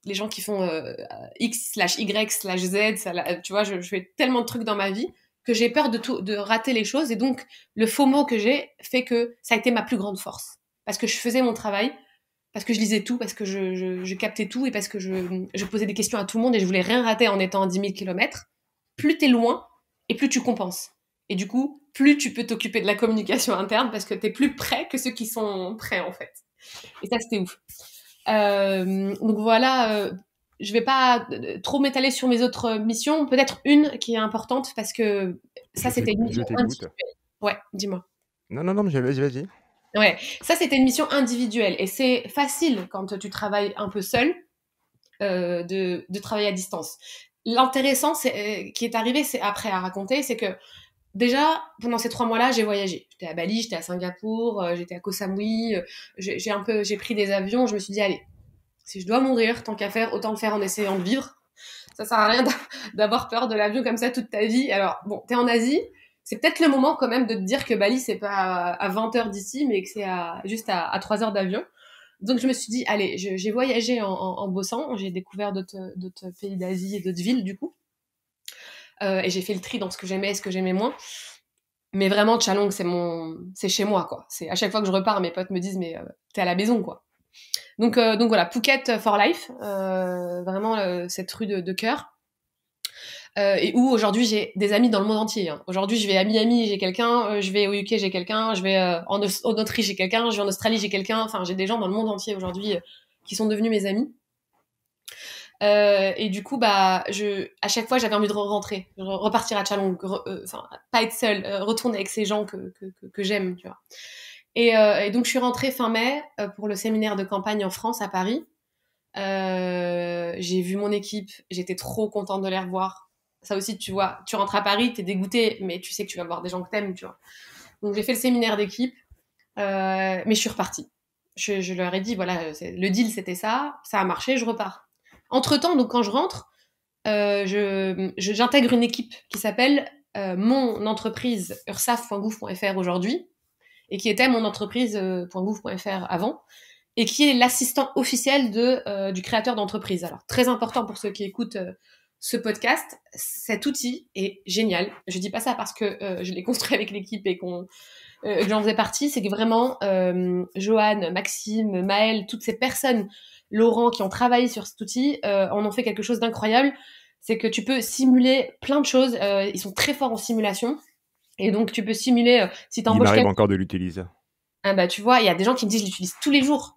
les gens qui font euh, X Y Z, tu vois, je, fais tellement de trucs dans ma vie que j'ai peur de, tout, de rater les choses. Et donc, le faux mot que j'ai fait que ça a été ma plus grande force. Parce que je faisais mon travail, parce que je lisais tout, parce que je, captais tout et parce que je, posais des questions à tout le monde et je voulais rien rater en étant à 10 000 km. Plus t'es loin et plus tu compenses. Et du coup, plus tu peux t'occuper de la communication interne parce que t'es plus près que ceux qui sont prêts, en fait. Et ça, c'était ouf. Euh, donc voilà, euh, je vais pas euh, trop m'étaler sur mes autres missions. Peut-être une qui est importante parce que ça, c'était une mission individuelle. Ouais, dis-moi. Non, non, non, vas-y, vas-y. Ouais, ça, c'était une mission individuelle et c'est facile quand tu travailles un peu seul de, travailler à distance. L'intéressant qui est arrivé, c'est après à raconter, c'est que déjà, pendant ces trois mois-là, j'ai voyagé. J'étais à Bali, j'étais à Singapour, euh, j'étais à Koh Samui. Euh, j'ai un peu, j'ai pris des avions. Je me suis dit, allez, si je dois mourir, tant qu'à faire, autant le faire en essayant de vivre. Ça sert à rien d'avoir peur de l'avion comme ça toute ta vie. Alors bon, t'es en Asie, c'est peut-être le moment quand même de te dire que Bali c'est pas à 20 heures d'ici, mais que c'est juste à, trois 3 heures d'avion. Donc je me suis dit, allez, j'ai voyagé en, en bossant, j'ai découvert d'autres pays d'Asie et d'autres villes du coup. Euh, et j'ai fait le tri dans ce que j'aimais et ce que j'aimais moins. Mais vraiment, Chalong, c'est mon, c'est chez moi, quoi. C'est à chaque fois que je repars, mes potes me disent, mais euh, t'es à la maison, quoi. Donc, euh, donc voilà, Phuket for life, vraiment cette rue de, de cœur. et où aujourd'hui j'ai des amis dans le monde entier. Hein. Aujourd'hui, je vais à Miami, j'ai quelqu'un. je vais au UK, j'ai quelqu'un. Je vais en, Autriche, j'ai quelqu'un. Je vais en Australie, j'ai quelqu'un. Enfin, j'ai des gens dans le monde entier aujourd'hui qui sont devenus mes amis. Euh, et du coup, bah, je, à chaque fois, j'avais envie de rentrer, repartir à Chalon, euh, enfin, pas être seule, euh, retourner avec ces gens que, que, que, j'aime, tu vois. Et, et, donc, je suis rentrée fin mai pour le séminaire de campagne en France, à Paris. j'ai vu mon équipe, j'étais trop contente de les revoir. Ça aussi, tu vois, tu rentres à Paris, t'es dégoûtée, mais tu sais que tu vas voir des gens que t'aimes, tu vois. Donc, j'ai fait le séminaire d'équipe, mais je suis repartie. Je, je, leur ai dit, voilà, le deal, c'était ça, ça a marché, je repars. Entre-temps, donc quand je rentre, euh, j'intègre une équipe qui s'appelle euh, mon entreprise ursaf.gouv.fr aujourd'hui et qui était mon euh, avant et qui est l'assistant officiel de, du créateur d'entreprise. Alors, très important pour ceux qui écoutent ce podcast, cet outil est génial. Je dis pas ça parce que je l'ai construit avec l'équipe et qu'on j'en faisais partie, c'est que vraiment Joanne, Maxime, Maël, toutes ces personnes Laurent qui ont travaillé sur cet outil euh, en ont fait quelque chose d'incroyable. C'est que tu peux simuler plein de choses. Euh, ils sont très forts en simulation. Et donc, tu peux simuler euh, si tu embauches. Il encore de l'utiliser. Ah bah, tu vois, il y a des gens qui me disent je l'utilise tous les jours.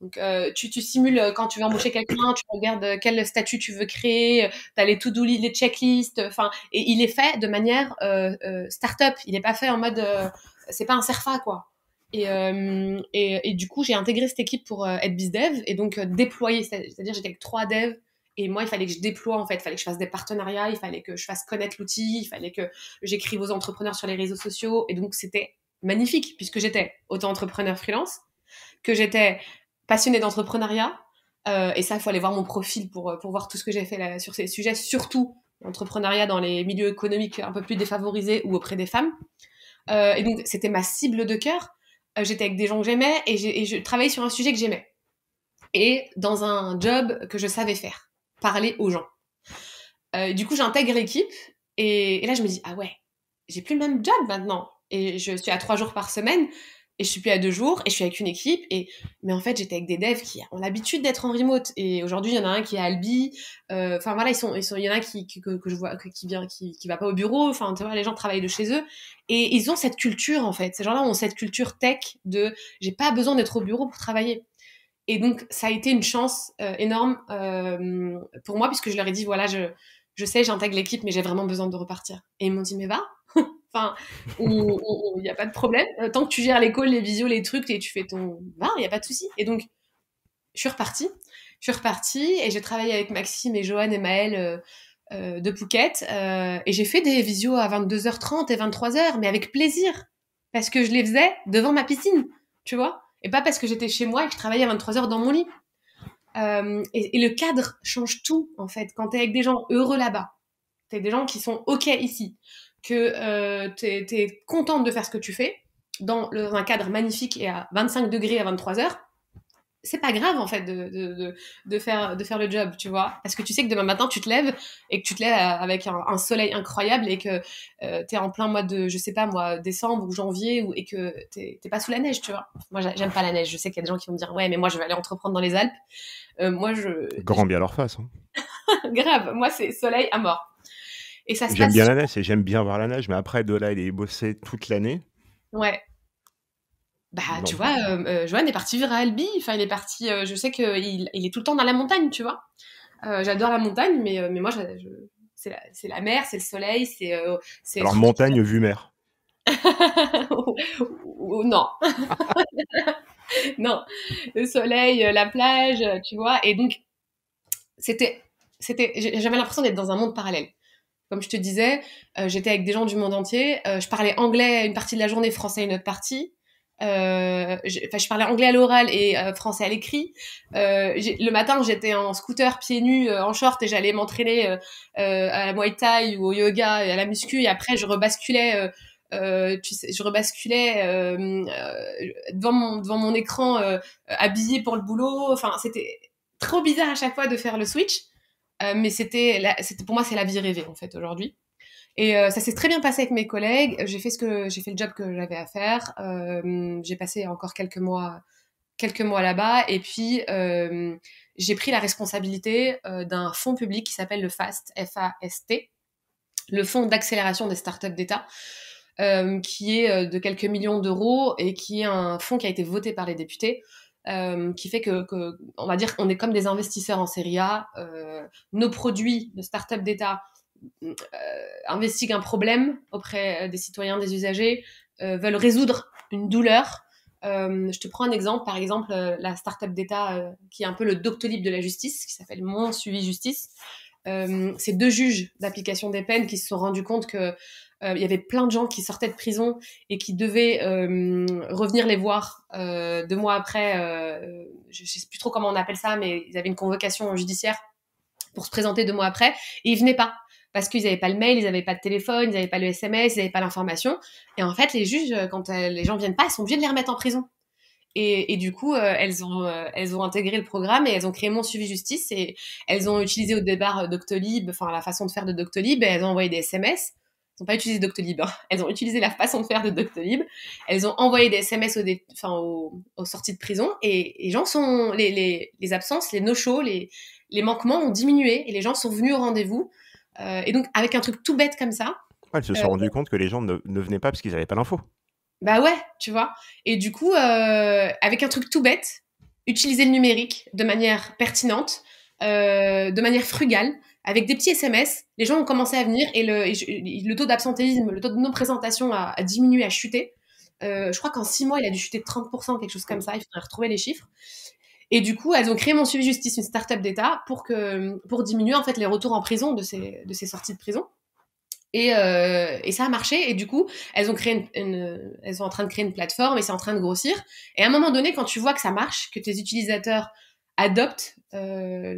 Donc, tu, tu, simules quand tu veux embaucher quelqu'un, tu regardes quel statut tu veux créer, tu as les to-do les checklists, enfin, et il est fait de manière start-up. Il n'est pas fait en mode, c'est pas un serfa, quoi. Et, euh, et, et, du coup, j'ai intégré cette équipe pour euh, être bizdev et donc euh, déployer. C'est-à-dire, j'étais avec trois devs et moi, il fallait que je déploie en fait. Il fallait que je fasse des partenariats, il fallait que je fasse connaître l'outil, il fallait que j'écrive aux entrepreneurs sur les réseaux sociaux. Et donc, c'était magnifique puisque j'étais autant entrepreneur freelance que j'étais passionnée d'entrepreneuriat. Euh, et ça, il faut aller voir mon profil pour, euh, pour voir tout ce que j'ai fait là, sur ces sujets, surtout l'entrepreneuriat dans les milieux économiques un peu plus défavorisés ou auprès des femmes. et donc, c'était ma cible de cœur euh, j'étais avec des gens que j'aimais et, je travaillais sur un sujet que j'aimais. Et dans un job que je savais faire, parler aux gens. Euh, du coup, j'intègre l'équipe et, et là, je me dis, ah ouais, j'ai plus le même job maintenant. Et je suis à trois jours par semaine et je suis plus à deux jours et je suis avec une équipe et mais en fait j'étais avec des devs qui ont l'habitude d'être en remote et aujourd'hui il y en a un qui est à Albi euh, enfin voilà ils sont il y en a un qui, que, que, je vois qui vient qui, qui va pas au bureau enfin tu vois les gens travaillent de chez eux et ils ont cette culture en fait ces gens-là ont cette culture tech de j'ai pas besoin d'être au bureau pour travailler et donc ça a été une chance euh, énorme euh, pour moi puisque je leur ai dit voilà je je sais j'intègre l'équipe mais j'ai vraiment besoin de repartir et ils m'ont dit mais va Enfin, où il n'y a pas de problème. Euh, tant que tu gères l'école, les visios, les trucs, et tu fais ton vin, il n'y a pas de souci. Et donc, je suis repartie. Je suis repartie et j'ai travaillé avec Maxime et Johan et Maëlle euh, euh, de Phuket. et j'ai fait des visios à 22h30 et 23h, mais avec plaisir. Parce que je les faisais devant ma piscine, tu vois. Et pas parce que j'étais chez moi et que je travaillais à 23h dans mon lit. Et, le cadre change tout, en fait. Quand tu es avec des gens heureux là-bas, tu des gens qui sont OK ici que euh, tu es, contente de faire ce que tu fais dans, le, un cadre magnifique et à 25 degrés à 23 heures, c'est pas grave en fait de, de, faire, de faire le job, tu vois. Parce que tu sais que demain matin, tu te lèves et que tu te lèves avec un, soleil incroyable et que euh, tu es en plein mois de, je sais pas moi, décembre ou janvier ou, et que t'es pas sous la neige, tu vois. Moi, j'aime pas la neige. Je sais qu'il y a des gens qui vont me dire, ouais, mais moi, je vais aller entreprendre dans les Alpes. Euh, moi, je. Grand bien leur face. Hein. Grave, moi, c'est soleil à mort. J'aime bien la neige et j'aime bien voir la neige, mais après, de là, il est bossé toute l'année. Ouais. Bah, tu vois, euh, euh, Johan est parti vivre à Albi. Enfin, il est parti. Euh, je sais qu'il il est tout le temps dans la montagne, tu vois. Euh, j'adore la montagne, mais, mais moi, c'est la, la, mer, c'est le soleil, c'est. Alors, montagne vue mer. non. non. Le soleil, la plage, tu vois. Et donc, c'était. J'avais l'impression d'être dans un monde parallèle. Comme je te disais, euh, j'étais avec des gens du monde entier. Euh, je parlais anglais une partie de la journée, français une autre partie. Euh, je, je parlais anglais à l'oral et euh, français à l'écrit. le matin, j'étais en scooter pieds nus, en short, et j'allais m'entraîner à la Muay Thai ou au yoga et à la muscu. Et après, je rebasculais, tu sais, je rebasculais devant, mon, devant mon écran, habillé pour le boulot. Enfin, c'était trop bizarre à chaque fois de faire le switch. Euh, mais c'était, pour moi, c'est la vie rêvée en fait aujourd'hui. Et euh, ça s'est très bien passé avec mes collègues. J'ai fait ce que j'ai fait le job que j'avais à faire. Euh, j'ai passé encore quelques mois, quelques mois là-bas. Et puis j'ai pris la responsabilité d'un fonds public qui s'appelle le FAST, F-A-S-T, le fonds d'accélération des startups d'État, qui est de quelques millions d'euros et qui est un fonds qui a été voté par les députés euh, qui fait que, que, on va dire qu'on est comme des investisseurs en série A. Euh, nos produits de start-up d'État euh, investiguent un problème auprès euh, des citoyens, des usagers, euh, veulent résoudre une douleur. Euh, je te prends un exemple, par exemple la start-up d'État qui est un peu le doctolib de la justice, qui s'appelle Mon Suivi Justice. Euh, c'est deux juges d'application des peines qui se sont rendus compte que euh, il y avait plein de gens qui sortaient de prison et qui devaient euh, revenir les voir euh, deux mois après. je ne sais plus trop comment on appelle ça, mais ils avaient une convocation judiciaire pour se présenter deux mois après et ils venaient pas parce qu'ils n'avaient pas le mail, ils n'avaient pas de téléphone, ils n'avaient pas le SMS, ils n'avaient pas l'information. Et en fait, les juges, quand les gens viennent pas, ils sont obligés de les remettre en prison. Et, du coup, elles, ont, elles ont intégré le programme et elles ont créé Mon Suivi Justice et elles ont utilisé au départ Doctolib, enfin la façon de faire de Doctolib, elles ont envoyé des SMS pas utilisé Doctolib, hein. elles ont utilisé la façon de faire de Doctolib, elles ont envoyé des SMS aux, aux... sorties de prison et les gens sont, les, absences, les no-shows, les, manquements ont diminué et les gens sont venus au rendez-vous. Euh, et donc, avec un truc tout bête comme ça. elles se sont euh, rendues compte que les gens ne, venaient pas parce qu'ils n'avaient pas l'info. Bah ouais, tu vois. Et du coup, euh, avec un truc tout bête, utiliser le numérique de manière pertinente, de manière frugale, avec des petits SMS, les gens ont commencé à venir et le, le taux d'absentéisme, le taux de non-présentation a, diminué, a chuté. Euh, je crois qu'en six mois, il a dû chuter de 30%, quelque chose comme ça. Il faudrait retrouver les chiffres. Et du coup, elles ont créé Mon Suivi Justice, une start-up d'État, pour, que, pour diminuer en fait les retours en prison de ces, de ces sorties de prison. Et, euh, et, ça a marché. Et du coup, elles ont créé une, elles sont en train de créer une plateforme et c'est en train de grossir. Et à un moment donné, quand tu vois que ça marche, que tes utilisateurs adopte euh,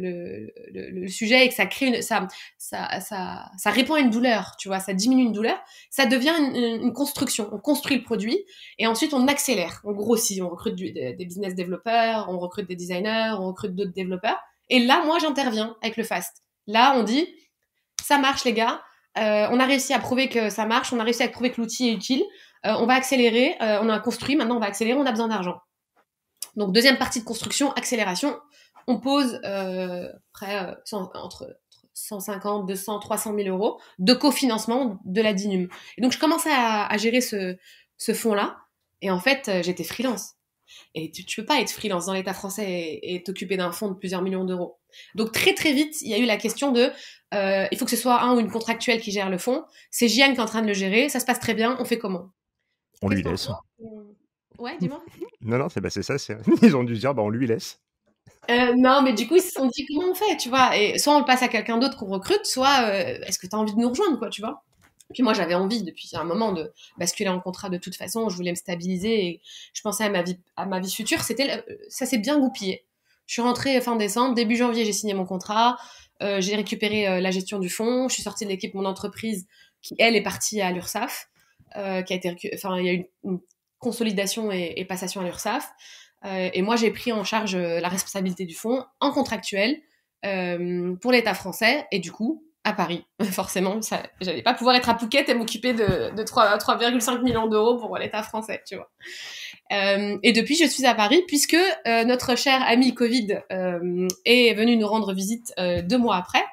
le, sujet et que ça crée une, ça, ça, répond à une douleur, tu vois, ça diminue une douleur, ça devient une, construction. On construit le produit et ensuite on accélère, on grossit, on recrute des, business développeurs, on recrute des designers, on recrute d'autres développeurs. Et là, moi, j'interviens avec le fast. Là, on dit, ça marche, les gars. Euh, on a réussi à prouver que ça marche, on a réussi à prouver que l'outil est utile. Euh, on va accélérer, on a construit, maintenant on va accélérer, on a besoin d'argent. Donc deuxième partie de construction, accélération. On pose euh, près, euh, entre 150, 200, 300 000 euros de cofinancement de la Dinum. Et donc je commençais à, gérer ce, fonds-là. Et en fait, euh, j'étais freelance. Et tu, tu, peux pas être freelance dans l'État français et, t'occuper d'un fonds de plusieurs millions d'euros. Donc très très vite, il y a eu la question de, il faut que ce soit un ou une contractuelle qui gère le fonds. C'est Gian qui est en train de le gérer. Ça se passe très bien. On fait comment On lui laisse. Ouais, dis-moi. non, non, c'est bah, ça. Ils ont dû dire, bah, on lui laisse. Euh, non, mais du coup, ils se sont dit, comment on fait, tu vois Et soit on le passe à quelqu'un d'autre qu'on recrute, soit euh, est-ce que tu as envie de nous rejoindre, quoi, tu vois puis moi, j'avais envie depuis un moment de basculer en contrat de toute façon. Je voulais me stabiliser et je pensais à ma vie, à ma vie future. C'était, euh, ça s'est bien goupillé. Je suis rentrée fin décembre, début janvier, j'ai signé mon contrat. j'ai récupéré la gestion du fonds. Je suis sortie de l'équipe mon entreprise qui elle est partie à l'URSAF, qui a été, enfin, il y a eu une consolidation et, passation à l'URSSAF. Euh, et moi, j'ai pris en charge euh, la responsabilité du fonds en contractuel euh, pour l'État français et du coup à Paris. Forcément, je n'allais pas pouvoir être à Phuket et m'occuper de, 3,5 millions d'euros pour l'État français, tu vois. et depuis, je suis à Paris puisque notre cher ami Covid est venu nous rendre visite deux mois après.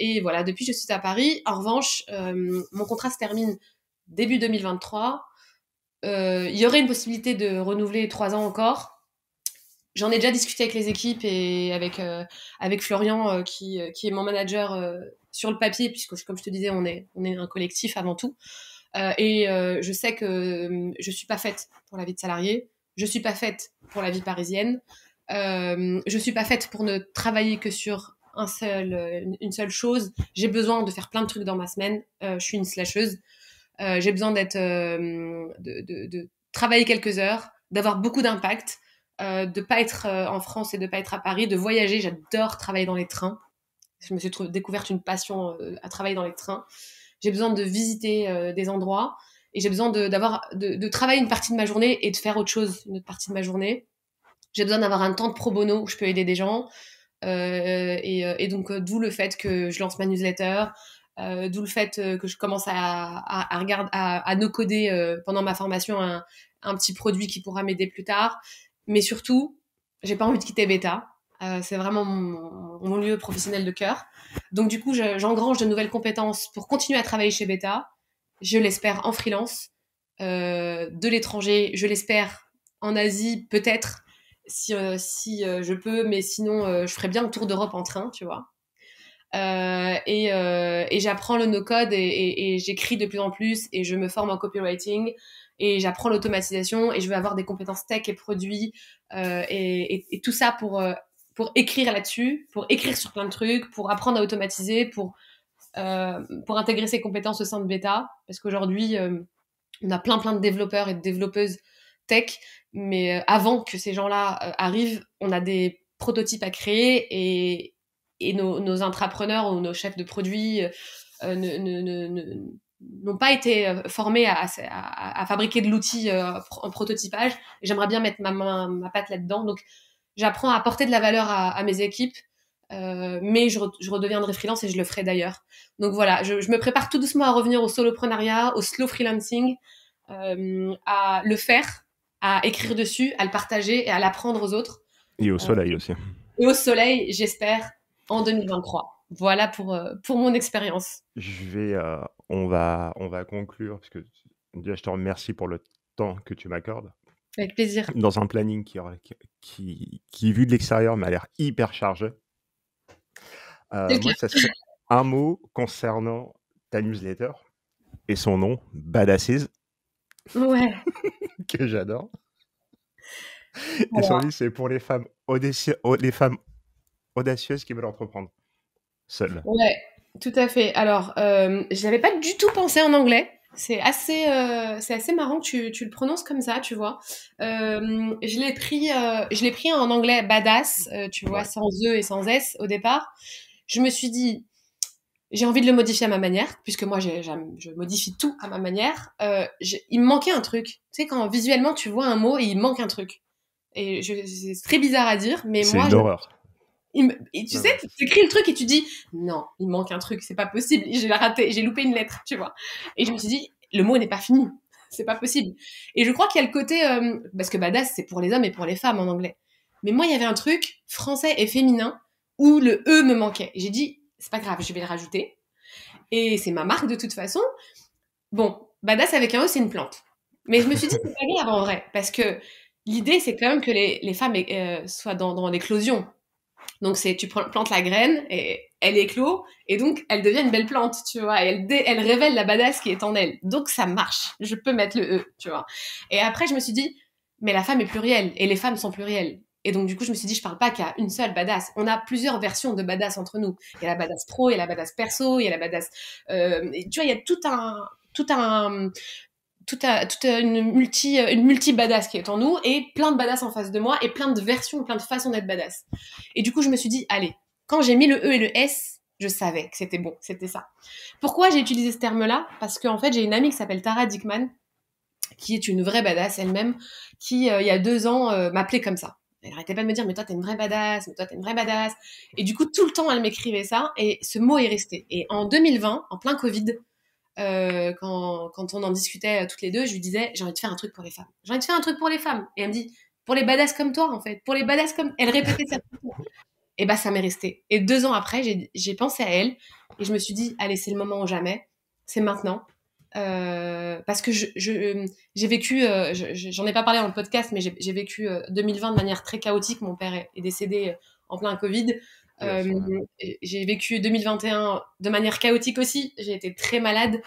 et voilà, depuis, je suis à Paris. En revanche, mon contrat se termine début 2023 euh, il y aurait une possibilité de renouveler trois ans encore. J'en ai déjà discuté avec les équipes et avec, euh, avec Florian, euh, qui, qui, est mon manager sur le papier, puisque comme je te disais, on est, on est un collectif avant tout. et je sais que je suis pas faite pour la vie de salarié, je suis pas faite pour la vie parisienne, je suis pas faite pour ne travailler que sur un seul, une seule chose. J'ai besoin de faire plein de trucs dans ma semaine. je suis une slasheuse. Euh, j'ai besoin d'être, euh, de, travailler quelques heures, d'avoir beaucoup d'impact, euh, de pas être euh, en France et de pas être à Paris, de voyager. J'adore travailler dans les trains. Je me suis découverte une passion à travailler dans les trains. J'ai besoin de visiter des endroits et j'ai besoin d'avoir de, travailler une partie de ma journée et de faire autre chose une autre partie de ma journée. J'ai besoin d'avoir un temps de pro bono où je peux aider des gens. Et, et, donc d'où le fait que je lance ma newsletter, euh, d'où le fait euh, que je commence à, regarder, à, no coder euh, pendant ma formation un, petit produit qui pourra m'aider plus tard. Mais surtout, j'ai pas envie de quitter Beta. c'est vraiment mon, lieu professionnel de cœur. Donc du coup, j'engrange de nouvelles compétences pour continuer à travailler chez Beta. Je l'espère en freelance, de l'étranger, je l'espère en Asie peut-être si, je peux, mais sinon je ferai bien le tour d'Europe en train, tu vois. Euh, et, euh, et j'apprends le no-code et, et, et j'écris de plus en plus et je me forme en copywriting et j'apprends l'automatisation et je veux avoir des compétences tech et produits euh, et, et, tout ça pour, euh, pour écrire là-dessus, pour écrire sur plein de trucs, pour apprendre à automatiser, pour, pour intégrer ces compétences au sein de bêta parce qu'aujourd'hui on a plein plein de développeurs et de développeuses tech mais avant que ces gens-là arrivent, on a des prototypes à créer et, et nos, nos, intrapreneurs ou nos chefs de produits euh, n'ont pas été euh, formés à, fabriquer de l'outil euh, en prototypage. j'aimerais bien mettre ma main, ma patte là-dedans. Donc, j'apprends à apporter de la valeur à, mes équipes, mais je, redeviendrai freelance et je le ferai d'ailleurs. Donc voilà, je, je me prépare tout doucement à revenir au soloprenariat, au slow freelancing, à le faire, à écrire dessus, à le partager et à l'apprendre aux autres. Et au soleil aussi. Et au soleil, j'espère en 2023. Voilà pour, euh, pour mon expérience. Je vais, euh, on, va, on va conclure, parce que je te remercie pour le temps que tu m'accordes. Avec plaisir. Dans un planning qui, qui, qui, vu de l'extérieur, m'a l'air hyper chargé. Euh, un mot concernant ta newsletter et son nom, Badasses. Ouais. que j'adore. Et son livre, c'est pour les femmes, odysseuses. Oh, les femmes audacieuse qui veulent l'entreprendre seule. Ouais, tout à fait. Alors, euh, je n'avais pas du tout pensé en anglais. C'est assez, euh, assez marrant que tu, le prononces comme ça, tu vois. Euh, je l'ai pris, pris en anglais badass, tu vois, sans e et sans s au départ. Je me suis dit, j'ai envie de le modifier à ma manière, puisque moi, je modifie tout à ma manière. il me manquait un truc. Tu sais, quand visuellement tu vois un mot et il manque un truc. Et c'est très bizarre à dire, mais moi, une tu sais, tu écris le truc et tu dis non, il manque un truc, c'est pas possible, j'ai raté, j'ai loupé une lettre, tu vois. Et je me suis dit le mot n'est pas fini, c'est pas possible. Et je crois qu'il y a le côté euh, parce que badass c'est pour les hommes et pour les femmes en anglais. Mais moi il y avait un truc français et féminin où le e me manquait. J'ai dit c'est pas grave, je vais le rajouter. Et c'est ma marque de toute façon. Bon, badass avec un e c'est une plante. Mais je me suis dit c'est pas grave en vrai parce que l'idée c'est quand même que les, femmes euh, soient dans, dans l'éclosion donc c'est tu plantes la graine et elle éclot et donc elle devient une belle plante, tu vois. Et elle, révèle la badass qui est en elle. Donc ça marche. Je peux mettre le e, tu vois. Et après je me suis dit mais la femme est plurielle et les femmes sont plurielles. Et donc du coup je me suis dit je parle pas qu'à une seule badass. On a plusieurs versions de badass entre nous. Il y a la badass pro, il y a la badass perso, il y a la badass. Euh, tu vois il y a tout un tout un toute, une multi une multi badass qui est en nous et plein de badass en face de moi et plein de versions, plein de façons d'être badass. Et du coup, je me suis dit allez, quand j'ai mis le E et le S, je savais que c'était bon, c'était ça. Pourquoi j'ai utilisé ce terme-là Parce qu'en en fait, j'ai une amie qui s'appelle Tara Dickman, qui est une vraie badass elle-même, qui, euh, il y a deux ans, euh, m'appelait comme ça. Elle arrêtait pas de me dire, mais toi, t'es une vraie badass, mais toi, t'es une vraie badass. Et du coup, tout le temps, elle m'écrivait ça, et ce mot est resté. Et en 2020, en plein Covid, euh, quand, on en discutait euh, toutes les deux, je lui disais j'ai envie de faire un truc pour les femmes. J'ai envie de faire un truc pour les femmes. Et elle me dit pour les badass comme toi en fait, pour les badass comme elle répétait ça. et bah ça m'est resté. Et deux ans après, j'ai pensé à elle et je me suis dit allez c'est le moment ou jamais, c'est maintenant. Euh, parce que j'ai je, je, vécu, j'en ai pas parlé dans le podcast, mais j'ai vécu 2020 de manière très chaotique. Mon père est décédé en plein Covid. Euh, j'ai vécu 2021 de manière chaotique aussi. J'ai été très malade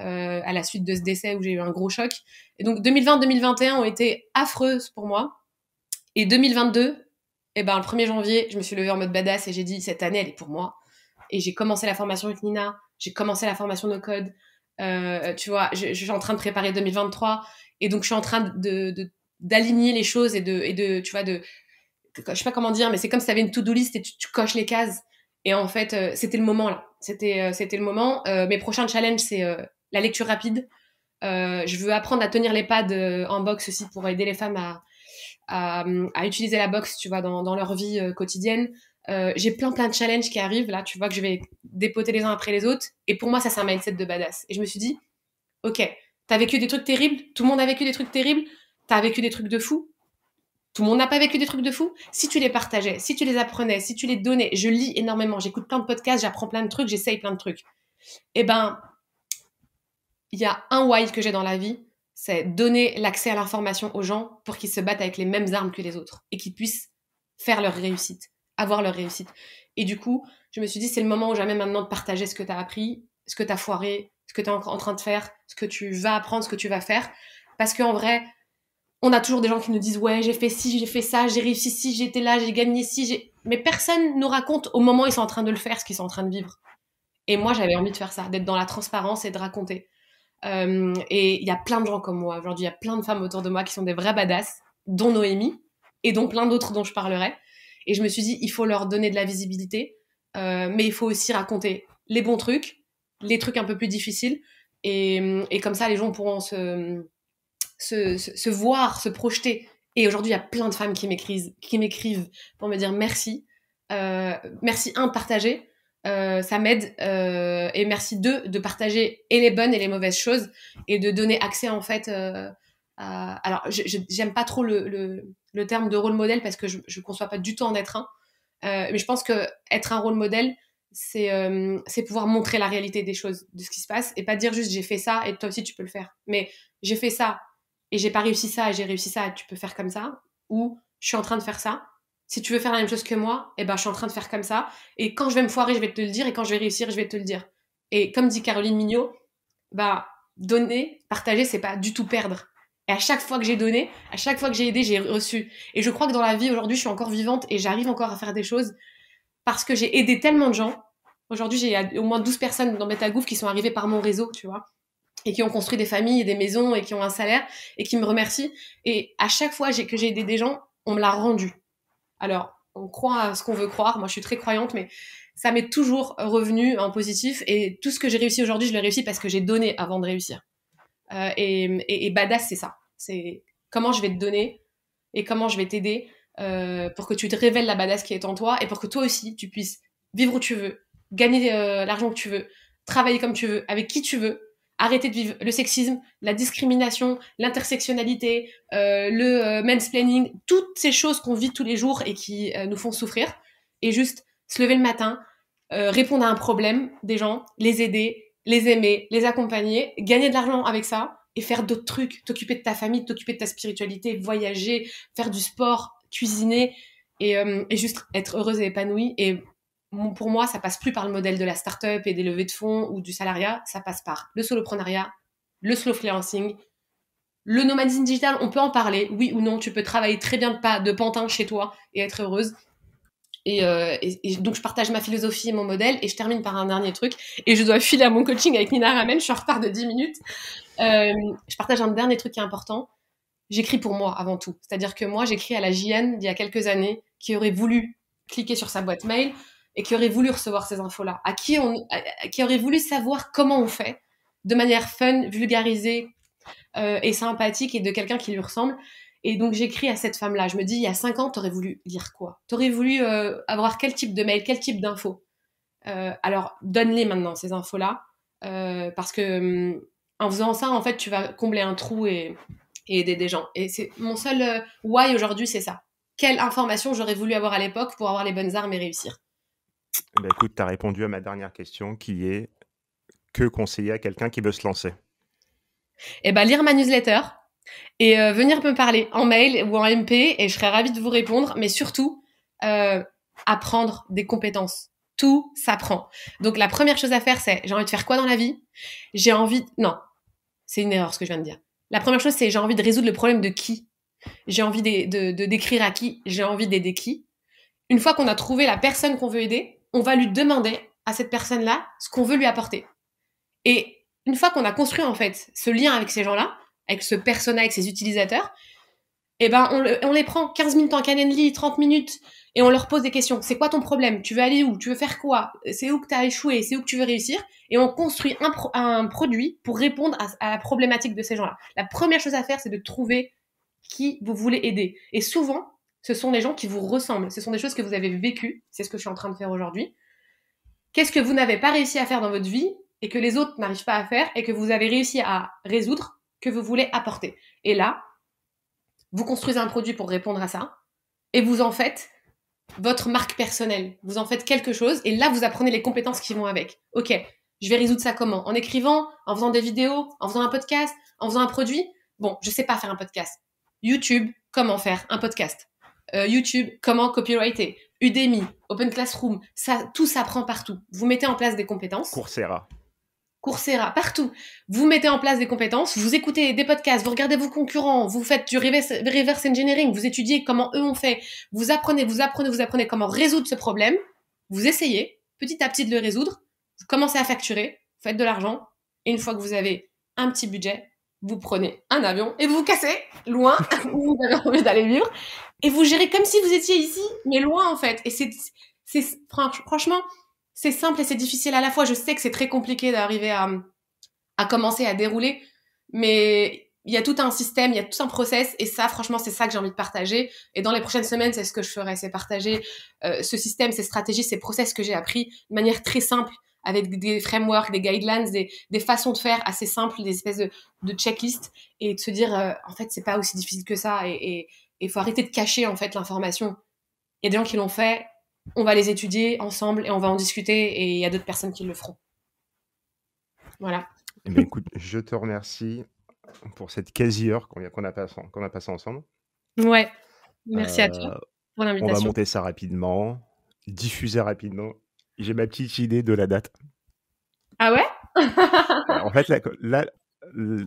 euh, à la suite de ce décès où j'ai eu un gros choc. Et donc 2020-2021 ont été affreuses pour moi. Et 2022, eh ben, le 1er janvier, je me suis levée en mode badass et j'ai dit cette année, elle est pour moi. Et j'ai commencé la formation avec Nina, j'ai commencé la formation No Code. Euh, tu vois, je, je, suis en train de préparer 2023 et donc je suis en train de d'aligner les choses et de, et de tu vois, de, je sais pas comment dire, mais c'est comme si tu avais une to-do list et tu, coches les cases. Et en fait, euh, c'était le moment là. C'était, euh, c'était le moment. Euh, mes prochains challenges, c'est la lecture rapide. je veux apprendre à tenir les pads en boxe aussi pour aider les femmes à, utiliser la boxe, tu vois, dans, dans leur vie quotidienne. j'ai plein plein de challenges qui arrivent là. Tu vois que je vais dépoter les uns après les autres. Et pour moi, ça c'est un mindset de badass. Et je me suis dit, ok, t'as vécu des trucs terribles. Tout le monde a vécu des trucs terribles. T'as vécu des trucs de fou tout le monde n'a pas vécu des trucs de fou. Si tu les partageais, si tu les apprenais, si tu les donnais, je lis énormément, j'écoute plein de podcasts, j'apprends plein de trucs, j'essaye plein de trucs. Eh ben, il y a un why que j'ai dans la vie, c'est donner l'accès à l'information aux gens pour qu'ils se battent avec les mêmes armes que les autres et qu'ils puissent faire leur réussite, avoir leur réussite. Et du coup, je me suis dit, c'est le moment ou jamais maintenant de partager ce que tu as appris, ce que tu as foiré, ce que tu es en, en train de faire, ce que tu vas apprendre, ce que tu vas faire. Parce qu'en vrai, on a toujours des gens qui nous disent ouais j'ai fait ci j'ai fait ça j'ai réussi ci j'étais là j'ai gagné ci mais personne nous raconte au moment où ils sont en train de le faire ce qu'ils sont en train de vivre et moi j'avais envie de faire ça d'être dans la transparence et de raconter euh, et il y a plein de gens comme moi aujourd'hui il y a plein de femmes autour de moi qui sont des vraies badass dont Noémie et dont plein d'autres dont je parlerai et je me suis dit il faut leur donner de la visibilité euh, mais il faut aussi raconter les bons trucs les trucs un peu plus difficiles et, et comme ça les gens pourront se se, se, voir, se projeter. Et aujourd'hui, il y a plein de femmes qui m'écrivent, qui m'écrivent pour me dire merci. Euh, merci, un, partager. Euh, ça m'aide. Euh, et merci, deux, de partager et les bonnes et les mauvaises choses et de donner accès, en fait, euh, Alors, j'aime pas trop le, le, le, terme de rôle modèle parce que je je conçois pas du tout en être un. Euh, mais je pense que être un rôle modèle, c'est euh, pouvoir montrer la réalité des choses, de ce qui se passe, et pas dire juste j'ai fait ça et toi aussi tu peux le faire. Mais j'ai fait ça, et j'ai pas réussi ça j'ai réussi ça, tu peux faire comme ça, ou je suis en train de faire ça. Si tu veux faire la même chose que moi, eh ben, je suis en train de faire comme ça. Et quand je vais me foirer, je vais te le dire. Et quand je vais réussir, je vais te le dire. Et comme dit Caroline Mignot, bah, donner, partager, c'est pas du tout perdre. Et à chaque fois que j'ai donné, à chaque fois que j'ai aidé, j'ai reçu. Et je crois que dans la vie, aujourd'hui, je suis encore vivante et j'arrive encore à faire des choses parce que j'ai aidé tellement de gens. Aujourd'hui, j'ai au moins 12 personnes dans Metagouf qui sont arrivées par mon réseau, tu vois et qui ont construit des familles et des maisons et qui ont un salaire et qui me remercient. Et à chaque fois que j'ai aidé des gens, on me l'a rendu. Alors, on croit à ce qu'on veut croire. Moi, je suis très croyante, mais ça m'est toujours revenu en positif. Et tout ce que j'ai réussi aujourd'hui, je l'ai réussi parce que j'ai donné avant de réussir. Euh, et, badass, c'est ça. C'est comment je vais te donner et comment je vais t'aider euh, pour que tu te révèles la badass qui est en toi et pour que toi aussi, tu puisses vivre où tu veux, gagner euh, l'argent que tu veux, travailler comme tu veux, avec qui tu veux arrêter de vivre le sexisme, la discrimination, l'intersectionnalité, euh, le euh, mansplaining, toutes ces choses qu'on vit tous les jours et qui euh, nous font souffrir, et juste se lever le matin, répondre à un problème des gens, les aider, les aimer, les accompagner, gagner de l'argent avec ça et faire d'autres trucs, t'occuper de ta famille, t'occuper de ta spiritualité, voyager, faire du sport, cuisiner et, juste être heureuse et épanouie et pour moi, ça passe plus par le modèle de la start-up et des levées de fonds ou du salariat, ça passe par le soloprenariat, le slow freelancing, le nomadisme digital, on peut en parler, oui ou non, tu peux travailler très bien de, pas, de pantin chez toi et être heureuse. Et, euh, donc, je partage ma philosophie et mon modèle. Et je termine par un dernier truc. Et je dois filer à mon coaching avec Nina Ramen. Je suis en de 10 minutes. Euh, je partage un dernier truc qui est important. J'écris pour moi avant tout. C'est-à-dire que moi, j'écris à la JN d'il y a quelques années qui aurait voulu cliquer sur sa boîte mail, et qui aurait voulu recevoir ces infos-là, à qui, on, qui aurait voulu savoir comment on fait de manière fun, vulgarisée euh, et sympathique et de quelqu'un qui lui ressemble. Et donc j'écris à cette femme-là, je me dis, il y a 5 ans, t'aurais voulu lire quoi Tu aurais voulu euh, avoir quel type de mail, quel type d'infos euh, Alors donne-les maintenant, ces infos-là, parce que hum, en faisant ça, en fait, tu vas combler un trou et, aider des gens. Et c'est mon seul why aujourd'hui, c'est ça. Quelle information j'aurais voulu avoir à l'époque pour avoir les bonnes armes et réussir eh ben, écoute, tu as répondu à ma dernière question qui est que conseiller à quelqu'un qui veut se lancer Eh bien, ben, lire ma newsletter et euh, venir me parler en mail ou en MP et je serais ravie de vous répondre, mais surtout euh, apprendre des compétences. Tout s'apprend. Donc la première chose à faire, c'est j'ai envie de faire quoi dans la vie J'ai envie... Non, c'est une erreur ce que je viens de dire. La première chose, c'est j'ai envie de résoudre le problème de qui J'ai envie de décrire à qui J'ai envie d'aider qui Une fois qu'on a trouvé la personne qu'on veut aider, on va lui demander à cette personne-là ce qu'on veut lui apporter. Et une fois qu'on a construit en fait ce lien avec ces gens-là, avec ce persona, avec ces utilisateurs, eh ben on, les prend 15 minutes en lit, 30 minutes, et on leur pose des questions. C'est quoi ton problème Tu veux aller où Tu veux faire quoi C'est où que tu as échoué C'est où que tu veux réussir Et on construit un, produit pour répondre à, la problématique de ces gens-là. La première chose à faire, c'est de trouver qui vous voulez aider. Et souvent, ce sont les gens qui vous ressemblent. Ce sont des choses que vous avez vécues. C'est ce que je suis en train de faire aujourd'hui. Qu'est-ce que vous n'avez pas réussi à faire dans votre vie et que les autres n'arrivent pas à faire et que vous avez réussi à résoudre, que vous voulez apporter. Et là, vous construisez un produit pour répondre à ça et vous en faites votre marque personnelle. Vous en faites quelque chose et là, vous apprenez les compétences qui vont avec. OK, je vais résoudre ça comment En écrivant, en faisant des vidéos, en faisant un podcast, en faisant un produit Bon, je ne sais pas faire un podcast. YouTube, comment faire un podcast euh, YouTube, comment copywriter, Udemy, Open Classroom, ça, tout s'apprend partout. Vous mettez en place des compétences. Coursera. Coursera, partout. Vous mettez en place des compétences, vous écoutez des podcasts, vous regardez vos concurrents, vous faites du reverse, reverse engineering, vous étudiez comment eux ont fait, vous apprenez, vous apprenez, vous apprenez comment résoudre ce problème, vous essayez petit à petit de le résoudre, vous commencez à facturer, vous faites de l'argent, et une fois que vous avez un petit budget, vous prenez un avion et vous vous cassez loin où vous avez envie d'aller vivre et vous gérez comme si vous étiez ici, mais loin en fait. Et c'est, c'est franchement, c'est simple et c'est difficile à la fois. Je sais que c'est très compliqué d'arriver à, à commencer à dérouler, mais il y a tout un système, il y a tout un process, et ça, franchement, c'est ça que j'ai envie de partager. Et dans les prochaines semaines, c'est ce que je ferai, c'est partager euh, ce système, ces stratégies, ces process que j'ai appris de manière très simple, avec des frameworks, des guidelines, des, des façons de faire assez simples, des espèces de, de checklists, et de se dire, euh, en fait, c'est pas aussi difficile que ça, et, et il faut arrêter de cacher en fait l'information. Il y a des gens qui l'ont fait, on va les étudier ensemble et on va en discuter et il y a d'autres personnes qui le feront. Voilà. Eh ben, écoute, je te remercie pour cette quasi-heure qu'on a, passée passé ensemble. Ouais, merci à euh, toi pour On va monter ça rapidement, diffuser rapidement. J'ai ma petite idée de la date. Ah ouais euh, En fait, là,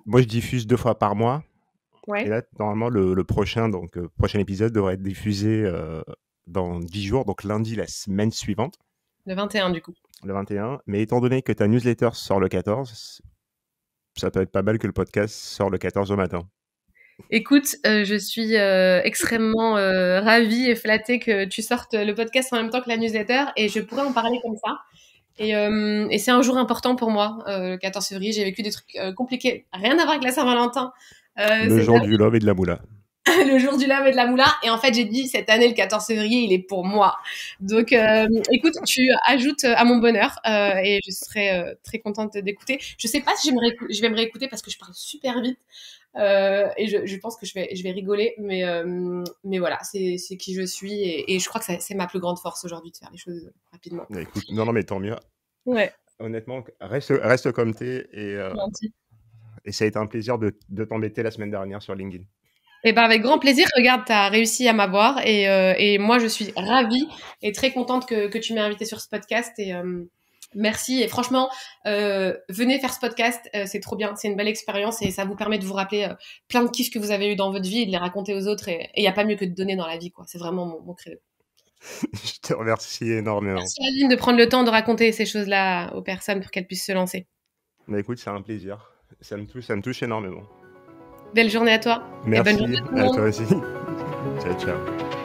moi je diffuse deux fois par mois. Et là, normalement, le, prochain, donc, euh, prochain épisode devrait être diffusé euh, dans 10 jours, donc lundi, la semaine suivante. Le 21, du coup. Le 21. Mais étant donné que ta newsletter sort le 14, ça peut être pas mal que le podcast sort le 14 au matin. Écoute, euh, je suis extrêmement ravie et flattée que tu sortes le podcast en même temps que la newsletter et je pourrais en parler comme ça. Et, et c'est un jour important pour moi, le 14 février. J'ai vécu des trucs compliqués, rien à voir avec la Saint-Valentin, euh, le jour du love et de la moula. le jour du love et de la moula. Et en fait, j'ai dit, cette année, le 14 février, il est pour moi. Donc, euh, écoute, tu ajoutes euh, à mon bonheur et je serai très contente d'écouter. Je sais pas si je, je vais me réécouter parce que je parle super vite. et je, pense que je vais, je vais rigoler, mais, mais voilà, c'est qui je suis. Et, je crois que c'est ma plus grande force aujourd'hui de faire les choses rapidement. non, non, mais tant mieux. Ouais. Honnêtement, reste, reste comme t'es et et ça a été un plaisir de, t'embêter la semaine dernière sur LinkedIn. et eh ben avec grand plaisir, regarde, tu as réussi à m'avoir et, euh, et, moi je suis ravie et très contente que, tu m'aies invité sur ce podcast et euh, merci et franchement, euh, venez faire ce podcast, c'est trop bien, c'est une belle expérience et ça vous permet de vous rappeler plein de kiffs que vous avez eu dans votre vie et de les raconter aux autres et il n'y a pas mieux que de donner dans la vie quoi, c'est vraiment mon, mon credo. je te remercie énormément. Merci Aline de prendre le temps de raconter ces choses-là aux personnes pour qu'elles puissent se lancer. Mais bah, écoute, c'est un plaisir ça me touche, énormément. Belle journée à toi. Merci. Et à, à toi aussi. ciao, ciao.